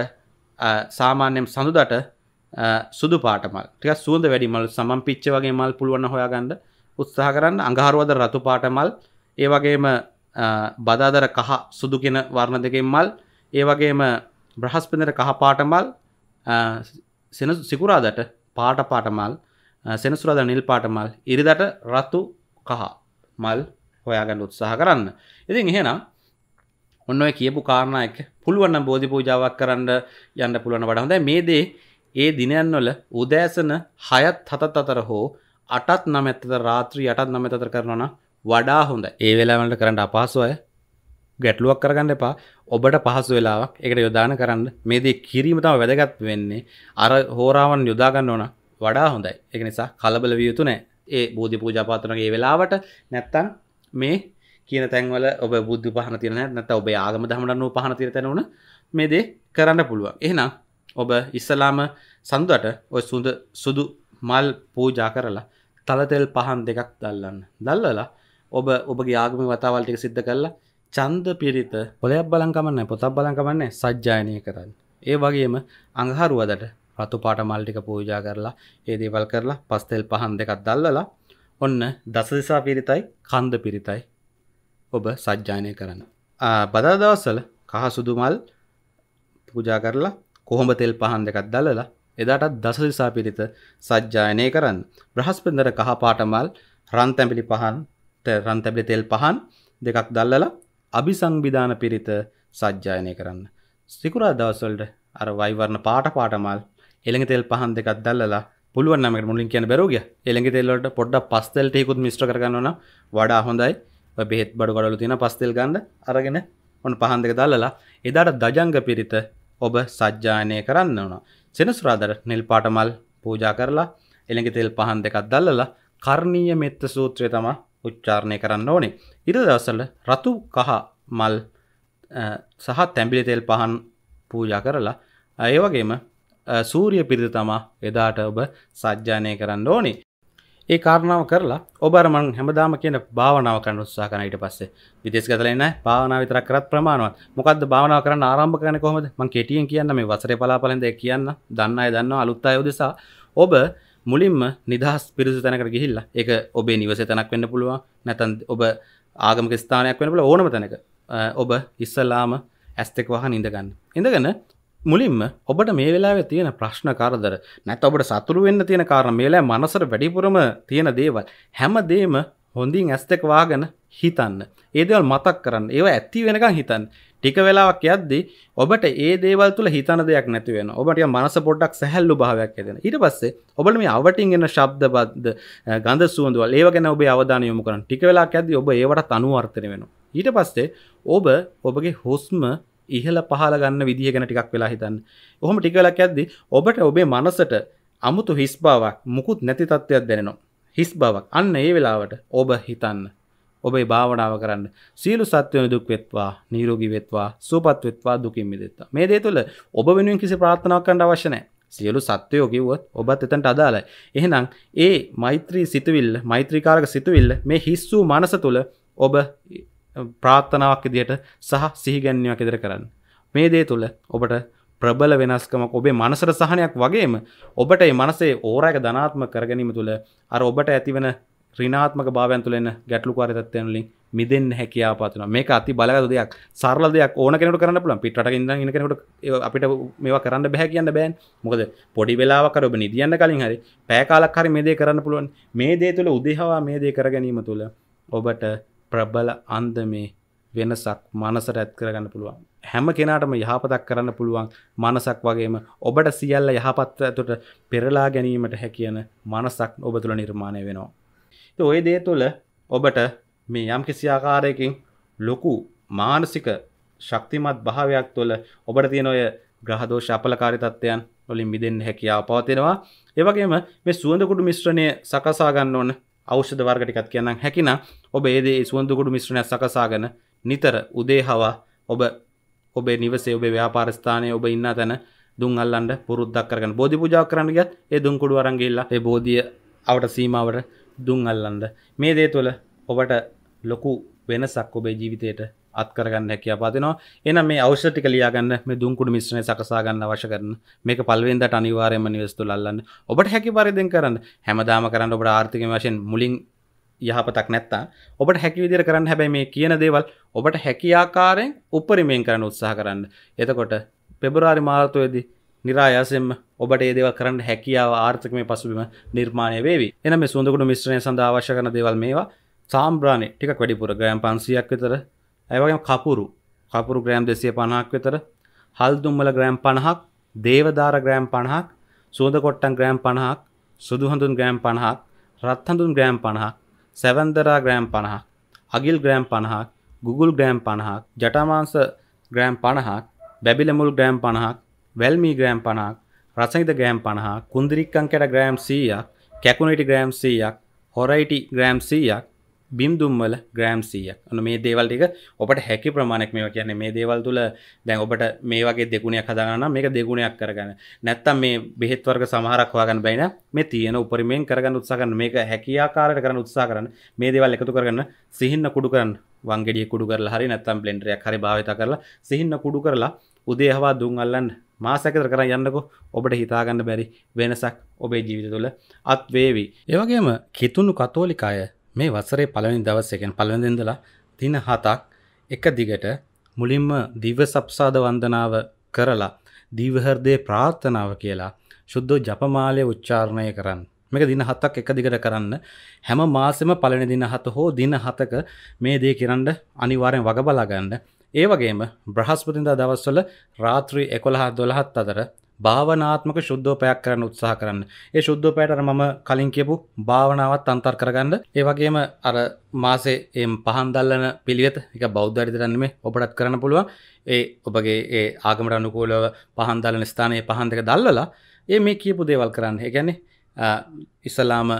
සාමාන්‍යයෙන් සඳුදට සුදු පාට මල් ටිකක් සුවඳ වැඩි මල් සමන් පිච්ච වගේ මල් පුළුවන් හොයාගන්න උත්සාහ කරන්න අඟහරුවද රතු පාට මල් ඒ වගේම බදාදර කහ සුදු කියන වර්ණ දෙකෙන් මල් ඒ වගේම බ්‍රහස්පදර කහ පාටමල් සිකුරාදට පාට පාටමල් සෙනසුරද නිල් පාටමල් ඉරිදට රත්තු කහ මල් හොයාගන්න උත්සාහ කරන්න ඉතින් එහෙනම් ඔන්න කියපු කාරණයක පුළුවන්න බෝධි පූජාවක් කරන්න යන්න පුළුවන වඩ හොඳ මේ දේ ඒ දිනයන්වල උදෑසන හයත් හතත් අතර හෝ අටත් නමැත්තත රාත්‍රී යටත් නමතතර කරනවන වඩා හොඳ ඒ වෙලාවලට කරන්න අපහසුවය ගැටලුවක් කරගන්න එපා ඔබට පහසු වෙලාවක් එකට යොදාන කරන්න මේදී කිරීම තම වැදගත් වෙන්නේ අර හෝරාවන් යොදාගන්න ඕන වඩා හොඳයි එක නිසා කලබල වියයුතු නෑ ඒ බෝධි පූජාපාතනගේ වෙලාවට නැත්තන් මේ කියන තැන්වල ඔබ බුද්ධ පහන තිරන නැත ඔබේ ආගම දහමටන්නුව පහන තිර තැනවන මේ දේ කරන්න පුළුවන් එහෙනම් ඔබ ඉස්සලාම සඳුවට ඔය සුඳ සුදු මල් පූජා කරලා තලතෙල් පහන් දෙකක් දල්ලන්න දල්ලලා ඔබ ඔබගේ ආගම වතාවල්ටික සිද්ධ කරලා චන්ද පිරිත පොලයක් බලංකමන්න පොතක් බලංකමන්නේ සජ්ජායනය කරන්න. ඒ වගේම අඟහරුවදට රතු පාට මල්ටික පූජා කරලා ඒදේවල් කරලා පස්තෙල් පහන් දෙකක් දල්ලලා ඔන්න දසදිසා පිරිතයි කන්ද පිරිතයි ඔබ සජ්ජානය කරන්න. බදාදවස්සල කහ සුදුමල් පූජා කරලා කොහොම තෙල් පහන් දෙකක් දල්ලලා එදාටත් දසදිසා පිරිත සජ්ජායනය කරන්න. බ්‍රහස්පෙන්දර කහ පාටමල් රන්තැපිලි පහන්ට රන්තැපිලි තෙල් පහන් දෙකක් දල්ලලා අභිසංවිධාන පිරිත සජ්ජායනය කරන්න. සිකුරා දවස්වලට අර වයිවර්ණ පාට පාටමල් එළඟ තෙල් පහන් දෙකක් දැල්ලලා පුළුවන් නම් මුලින් කියන බැරුව ගියා. එළඟ තෙල් වලට පොඩ්ඩක් පස් තෙල් ටිකකුත් මිශ්‍ර කරගන්න ඕන. වඩා හොඳයි. ඔය බෙහෙත් බඩු කඩවල තියෙන පස් තෙල් ගන්න අරගෙන ඔන්න පහන් දෙක දැල්ලලා එදාට දජංග පිරිත ඔබ සජ්ජායනය කරන්න ඕන. සෙනසුරාදාට නිල් පාට මල් පූජා කරලා එළඟ තෙල් පහන් දෙකක් දැල්ලලා කර්ණීය මෙත්ත සූත්‍රය තමයි උච්චාරණය කරන්න ඕනේ. ඉර දවසල රතු කහ මල් සහ තැම්පිලි තෙල් පහන් පූජා කරලා ඒවගේම සූරිය පිරිදි තමා එදාට ඔබ සජ්ජානය කරන්න ඕනේ ඒ කාරණාව කරලා ඔබරමන් හැමදාම කියන භාවනාව කරන්න උත්සාහ කරන ඊට පස්සේ විදේශ ගතලා ඉන්න භාවනාව විතරක් කරත් ප්‍රමාණවත් මොකද්ද භාවනාව කරන්න ආරම්භ කරන්නේ කොහොමද මම කෙටියෙන් කියන්න මේ වසරේ පලාපලෙන්ද කියන්න දන්න අය දන්නවා අලුත් අය උදෙසා ඔබ මුලින්ම නිදහස් පිරිසු තැනකට ගිහිල්ලා ඒක ඔබේ නිවසේ තැනක් වෙන්න පුළුවන් නැත්නම් ඔබ ආගමක ස්ථානයක් වෙනබල ඕනම තැනක ඔබ ඉස්සල්ලාම ඇස්තෙක් වහ ඉඳගන්න. ඉඳගන්න මුලින්ම ඔබට මේ වෙලා තියෙන ප්‍රශ්න කාරදර නැත ඔබට සතුරු වෙන්න තියෙන කාරණ මේලා මනසර වැඩිපුරම තියෙන දේවල් හැමදේම හොඳින් ඇස්තෙක් වාගෙන හිතන්න ඒදවල් මතක් කරන්න ඒව ඇත්ති වෙනකම් හිතන් ටික වෙලාවක් යද්දි ඔබට ඒ දේවල් තුළ හිතන දෙයක් නැති වෙන ඔබට මනස පොඩ්ඩක් සැහැල්ලු භාවයක් ඇදෙන ඊට පස්සේ ඔබට මේ අවටින් එන ශබ්ද බද්ද ගඳ සුවඳවල් ඒව ගැන ඔබේ අවධානය යොමු කරන ටික වෙලාවක් යද්දි ඔබ ඒවට අනුවර්තනය වෙනවා ඊට පස්සේ ඔබ ඔබගේ හුස්ම ඉහළ පහළ ගන්න විදිහ ගැන ටිකක් වෙලා හිතන්න ඔහොම ටික වෙලාවක් යද්දි ඔබට ඔබේ මනසට අමුතු හිස් බවක් මුකුත් නැති තත්ත්වයක් දැනෙනවා හිස් බවක් අන්න ඒ වෙලාවට ඔබ හිතන්න ඔබේ භාවනාව කරන්න සීලු සත්වයන දුක් වෙත්වා නීරෝගී වෙත්වා සූපත් වෙත්වා දුකින් මිදෙත්වා මේ දේ තුළ ඔබ වෙනුවෙන් කිසි ප්‍රාර්ථනාවක් කරන්න අවශ්‍ය නැහැ සියලු සත්වයෝ කිව්වොත් ඔබත් එතනට අදාළයි එහෙනම් ඒ මෛත්‍රී සිතුවිල්ල මෛත්‍රීකාරක සිතුවිල්ල මේ හිස් වූ මනස තුළ ඔබ ප්‍රාර්ථනාවක් ඉදිරියට සහ සිහිගැන්වීමක් ඉදිරිය කරන්න මේ දේ තුළ ඔබට ප්‍රබල වෙනස්කමක් ඔබේ මනසට සහනයක් වගේම ඔබට ඒ මනසේ ඕරයක ධනාත්ම කරගැනීම තුළ අර ඔබට ඇතිවන රිනාත්මක භාවයන් තුළ එන ගැටලුකාරී තත්ත්වයන් වලින් මිදෙන්න හැකියාව පතුනවා. මේක අති බලගත් දෙයක්. සරල දෙයක් ඕන කෙනෙකුට කරන්න පුළුවන්. පිටරටක ඉඳන් ඉන්න කෙනෙකුට අපිට මේවා කරන්න බෑ කියන්න බෑනේ. මොකද පොඩි වෙලාවක් හරි ඔබ නිදියන්න කලින් හරි පැය කාලක් හරි මේ දේ කරන්න පුළුවන්. මේ දේ තුළ උදේහවා මේ දේ කර ගැනීම තුළ ඔබට ප්‍රබල අන්දමේ වෙනසක් මනසට ඇත් කරගන්න පුළුවන්. හැම කෙනාටම යහපතක් කරන්න පුළුවන් මනසක් වගේම ඔබට සියල්ල යහපත් ඇතුට පෙරලා ගැනීමට හැකියන මනසක් ඔබ තුළ නිර්මාණය වෙනවා. ඔය දේ තුළ ඔබට මේ යම් කිසිආකාරයකින් ලොකු මානසික ශක්තිමත් භාවයක් තුළ ඔබට තියෙන ඔය ග්‍රහදෝෂ අපලකාරී තත්ත්වයන් වලින් මිදෙන්න හැකියාව පවතිනවා. ඒ වගේම මේ සුවඳ කුඩු මිශ්‍රණය සකසා ගන්න ඕන ඖෂධ වර්ග ටිකක් කියන්නම් හැකිනම් ඔබ ඒ දේ සුවඳ කුඩු මිශ්‍රණය සකසාගෙන නිතර උදේ හවා ඔබ ඔබේ නිවසේ ඔබේ ව්‍යාපාර ස්ථානයේ ඔබ ඉන්න තැන දුම් අල්ලන්න පුරුද්දක් කරගෙන බෝධි පූජා කරන්න ගියත් ඒ දුම් කුඩු අරන් ගිහිල්ලා ඒ බෝධිය අවට සීමාවට දුන් අල්ලන්ඩ මේ දේ තුළ ඔබට ලොකු වෙනසක් ඔබේ ජීවිතයට අත්කරගන්න හැකිය පාතිනවා එන මේ අවෂටික ලියගන්න මේ දුන්කුඩ මිශ්‍රණය සකසාගන්න වශ කරන මේක පල්වෙන්දට අනිවාරයම නිවස්තු ලන්න ඔබට හැකි පරිදිෙන් කරන්න හැමදාම කරන්න ඔබට ආර්ථික වශයෙන් මුලින් යහපතක් නැත්තා ඔබට හැකි විදිර කරන්න හැබැයි මේ කියන දේවල් ඔබට හැකියාකාරයෙන් උපරිමයෙන් කරන්න උත්සාහ කරන්න එතකොට පෙබරාරි මාර්තයේදී නිරායාසෙන්ම ඔබට ඒදව කරන්න හැකියාව ආර්ථකම පසුබිම නිර්මාණය වේවි එන මේ සුඳකුට මිශ්‍රණය සඳ අවශ්‍ය කන දේවල් මේවා සාම්බ්‍රාණය ටික වැඩිපුර ග්‍රෑම් පන්සියක් විතර ඇවගේ කපුරු කපුරු ග්‍රෑම් දෙසිය පණහක් විතර හල්දුම්මල ග්‍රෑම් පණහක් දේවධාර ග්‍රෑම් පණහක් සුවඳකොට්ටන් ග්‍රෑම් පණහක් සුදුහඳුන් ග්‍රෑම් පණහක් රත්හඳුන් ග්‍රෑම් පණහක් සැවන්දරා ග්‍රෑම් පණහක් අගිල් ග්‍රෑම් පණහක් ගුගුල් ග්‍රෑම් පණහක් ජටමාංස ග්‍රෑම් පණහක් බැබිලමුල් ග්‍රෑම් පණහක් වැල්මී ග්‍රෑම් පණක් රසහිත ග්‍රෑම් පණහා කුන්දිරික්කං කැට ග්‍රෑම් සීයක් කැකුණට ග්‍රෑම් සීයක් හොරයිටි ග්‍රෑම් සීයක් බිම්දුම්වල ග්‍රෑම් සීයක් අන මේ දේවල් ටික ඔබට හැකි ප්‍රමාණක් මේ කියන්නේ මේ දේවල් තුළ දැන් ඔබට මේ වගේ දෙගුණයක් හදාගන්න මේක දෙගුණයක් කරගන්න නැත්තම් මේ බෙහෙත් වර්ග සමහරක් හොයාගන්න බැයින මේ තියෙන උපරිමයෙන් කරගන්න උත්සාහ කරන්න මේක හැකියාකාරයට කරන්න උත්සාහ කරන්න මේ දේවල් එකතු කරගන්න සිහින්න කුඩු කරන්න වංගෙඩිය කුඩු කරලා හරි නැත්තම් බ්ලෙන්ඩරයක් හරි භාවිත කරලා සිහින්න කුඩු කරලා උදේ හවා දුම් අල්ලන්න මාසකතර කර යන්නකො ඔබට හිතාගන්න බැරි වෙනසක් ඔබේ ජීවිත තුළ අත්වේවී. ඒවගේම කිතුුණු කතෝලිකාය මේ වසරේ පලනි දවස්සකෙන් පලඳදලා තින හතක් එක දිගට මුලින්ම දිව සප්සාද වන්දනාව කරලා දිවහර්දය ප්‍රාර්ථනාව කියලා ශුද්ධ ජපමාලය උච්චාරණය කරන්න. මේක දින හතක් එක දිගට කරන්න හැම මාසෙම පලන දින හත හෝ දින හතක මේ දේ කරන්න අනිවාරයෙන් වගබලාගන්න ඒවගේම බ්‍රහස්පතින්දා දවස්වල රාත්‍රී එකොළහ දොළහත් අතර භාවනාත්මක ශුද්ධෝපයක් කරන්න උත්සාහ කරන්න ඒ ශුද්ධෝපයට මම කලින් කියපු භාවනාවත් අන්තර් කරගන්න ඒවගේම අර මාසේ එම් පහන්දල්ලන පිළිවෙත එක බෞද්ධරිතරන්නේ ඔබටත් කරන්න පුළුවන් ඒ ඔබගේ ඒ ආගමට අනුකූලව පහන්දලන ස්ථානයේ පහන්දක දල්ලලා ඒ මේ කියපු දේවල් කරන්න එකැනෙ ඉස්සලාම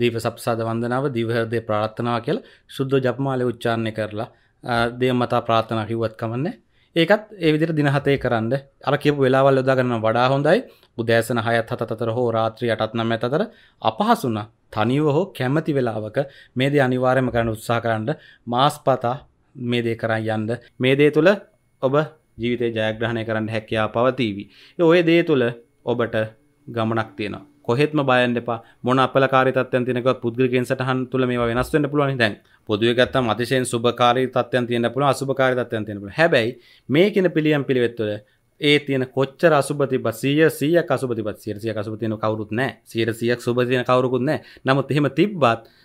දීව සප්සාද වන්දනාව දිවහරදය ප්‍රාර්ථනාව කියල ශුද්ධ ජපමාලය උච්චාණය කරලා දෙය මතා ප්‍රාථන හිවත් කමන්න ඒකත් ඒවිදිර දිනහතේ කරන්න අර කියපු වෙලාවල් යොදාගන්න වඩා හොඳයි උදෑසන හයත් හතතර හෝ රාත්‍රී අටත්නම ඇතතර අපහසුන තනිව හෝ කැමති වෙලාවක මේද අනිවාර්යම කරන්න උත්සා කරන්න මාස් පතා මේ දේ කරන්න යන්න මේ දේ තුළ ඔබ ජීවිතය ජයග්‍රහණය කරන්න හැකයා පවතීවී. ඔය දේ තුළ ඔබට ගමනක් තියෙනවා. කොහෙත්ම බයන්න එපා මොන අපලකාරී තත්ත්වයන් තියෙනකවත් පුද්ගලිකයෙන් සටහන් තුළ මේවා වෙනස් වෙන්න පුළුවන් දැන් පොදුවේ ගත්තම අතිශයින් සුබකාරී තත්ත්වයන් තියෙන්න පුළුවන් අසුබකාරී තත්ත්වයන් තියෙන්න පුළුවන් හැබැයි මේ කියන පිළියම් පිළිවෙත් තුළ ඒ තියෙන කොච්චර අසුබ තිබ්බත් 100 100ක් අසුබ තිබ්බත් 100 100ක් අසුබ තියෙන කවුරුත් නැහැ 100 100ක් සුබ තියෙන කවුරුකුත් නැහැ නමුත් එහෙම තිබ්බත් 100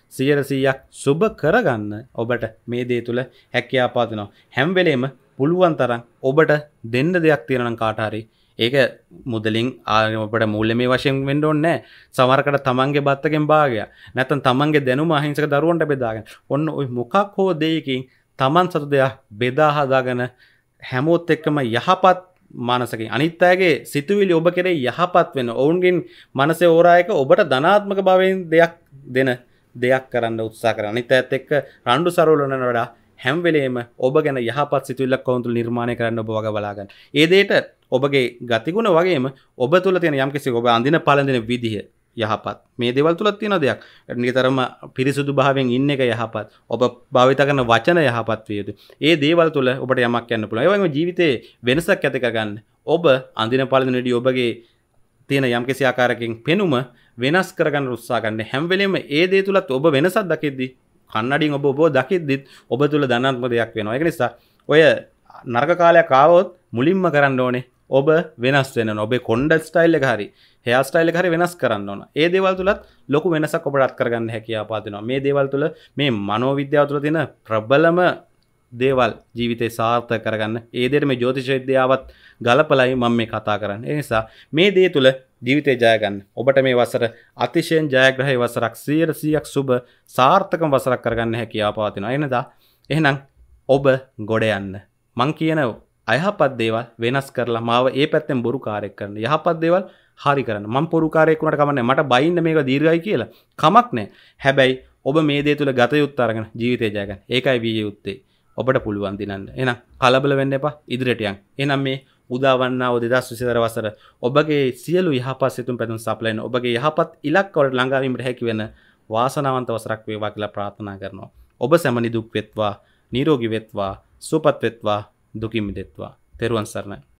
100ක් සුබ කරගන්න ඔබට මේ දේ තුළ හැකියාව පාදිනවා හැම වෙලේම පුළුවන් තරම් ඔබට දෙන්න දෙයක් තියෙනවා නම් කාට හරි ඒක මුදලින් ආගමට මුල්ල මේ වශයෙන් වෙන්ඩ ඔන්න සමරකට තමන්ගේ බත්තකෙන් භාගය නැතන් තමන්ගේ දැනුම අහිංසක දරුවන්ට බෙදාගෙන ඔන්න ඔයි මොකක් හෝ දෙයකින් තමන් සතු දෙයක් බෙදා හදාගන හැමෝත් එක්කම යහපත් මානසකින් අනිත්තාගේ සිතුවිලි ඔබ කෙරේ යහපත් වෙන ඔවුන්ගෙන් මනසේ ඕරායක ඔබට ධනාත්මක භාවයෙන් දෙයක් දෙන දෙයක් කරන්න උත්සා කර අනිත ඇත් එක්ක රණ්ඩු සරුවලන වඩා හැම්වෙලේම ඔබ ගැන යහපත් සිතුල්ලක් කවුන්තුල් නිර්මාණය කරන්න ඔබ වග බලාගන්න ඒදේට ඔබගේ ගතිගුණ වගේම ඔබ තුළ තියෙන යම්කිසි ඔබ අඳින පලඳින විදිහ යහපත් මේ දෙවල් තුළත් තියෙන දෙයක් නිතරම පිරිසුදු භාවෙන් ඉන්න එක යහපත් ඔබ භාවිත කරන වචන යහපත් වියද ඒ දේවල් තුළ ඔබට යමක් යන්න පුළුවන් ඒ වගේම ජීවිතේ වෙනසක් ඇති කරගන්න ඔබ අඳින පළඳින ඩි ඔබගේ තියෙන යම්කිසි ආකාරකින් පෙනුම වෙනස් කරගන්න උත්සාහ ගන්න හැම වෙලෙම ඒ දේ තුලත් ඔබ වෙනසක් දකිද්දී කන්නඩින් ඔබ බෝ දකිද්දිත් ඔබ තුළ දනත්ම දෙයක් වෙනවා එක නිසා ඔය නර්ග කාලයක් කාවොත් මුලින්ම කරන්න ඕනේ ඔබ වෙනස් වෙන ඔබේ කොන්ඩ ස්ටයිල් එක හරි හයාස්ටයිල් හරි වෙනස් කරන්න ඕන ඒ දේවල් තුළත් ලොකු වෙනසක් ඔබටත් කරගන්න හැකියා පාතිනවා මේ දේවල් තුළ මේ මනෝවිද්‍යාව තුළ තියෙන ප්‍රබලම දේවල් ජීවිතය සාර්ථ කරගන්න ඒදෙරම ජෝතිශවිද්‍යාවත් ගලපලයි මම මේ කතා කරන්න එනිසා මේ දේ තුළ ජීවිතේ ජයගන්න ඔබට මේ වසර අතිශයෙන් ජයග්‍රහය වසරක් සියයට සියක් සුබ සාර්ථකම වසරක් කරගන්න හැකියා පවතින එනදා එහෙනම් ඔබ ගොඩ යන්න මං කියනව අයහපත් දේවල් වෙනස් කරලා මාව ඒ පැත්තෙන් බොරු කාරයක් කරන්න යහපත් දේවල් හරි කරන්න මං පොරුකාරයෙක් වුණට කමන්නේ මට බයින්න මේක දීර්ඝයි කියලා කමක් නැහැ හැබැයි ඔබ මේ දේ තුළ ගත යුත්ත අරගෙන ජීවිතේ ජය ගන්න ඒකයි විය යුත්තේ ඔබට පුළුවන් දිනන්න එහෙනම් කලබල වෙන්න එපා ඉදිරියට යන්න එහෙනම් මේ උදාවන්නාව දෙදස් විසිතර වසර ඔබගේ සියලු යහපසිතුම් පැතුම් සපලයින ඔබගේ යහපත් ඉලක්කවට ළඟාවීමට හැකිවෙන වාසනාවන්ත වසරක් වේවා කියලා ප්‍රාථනා කරනවා. ඔබ සැමනි දුක් වෙත්වා, නිරෝගී වෙත්වා, සුවපත් වෙත්වා, දුකින් මිදෙත්වා. තෙරුවන් සරණයි.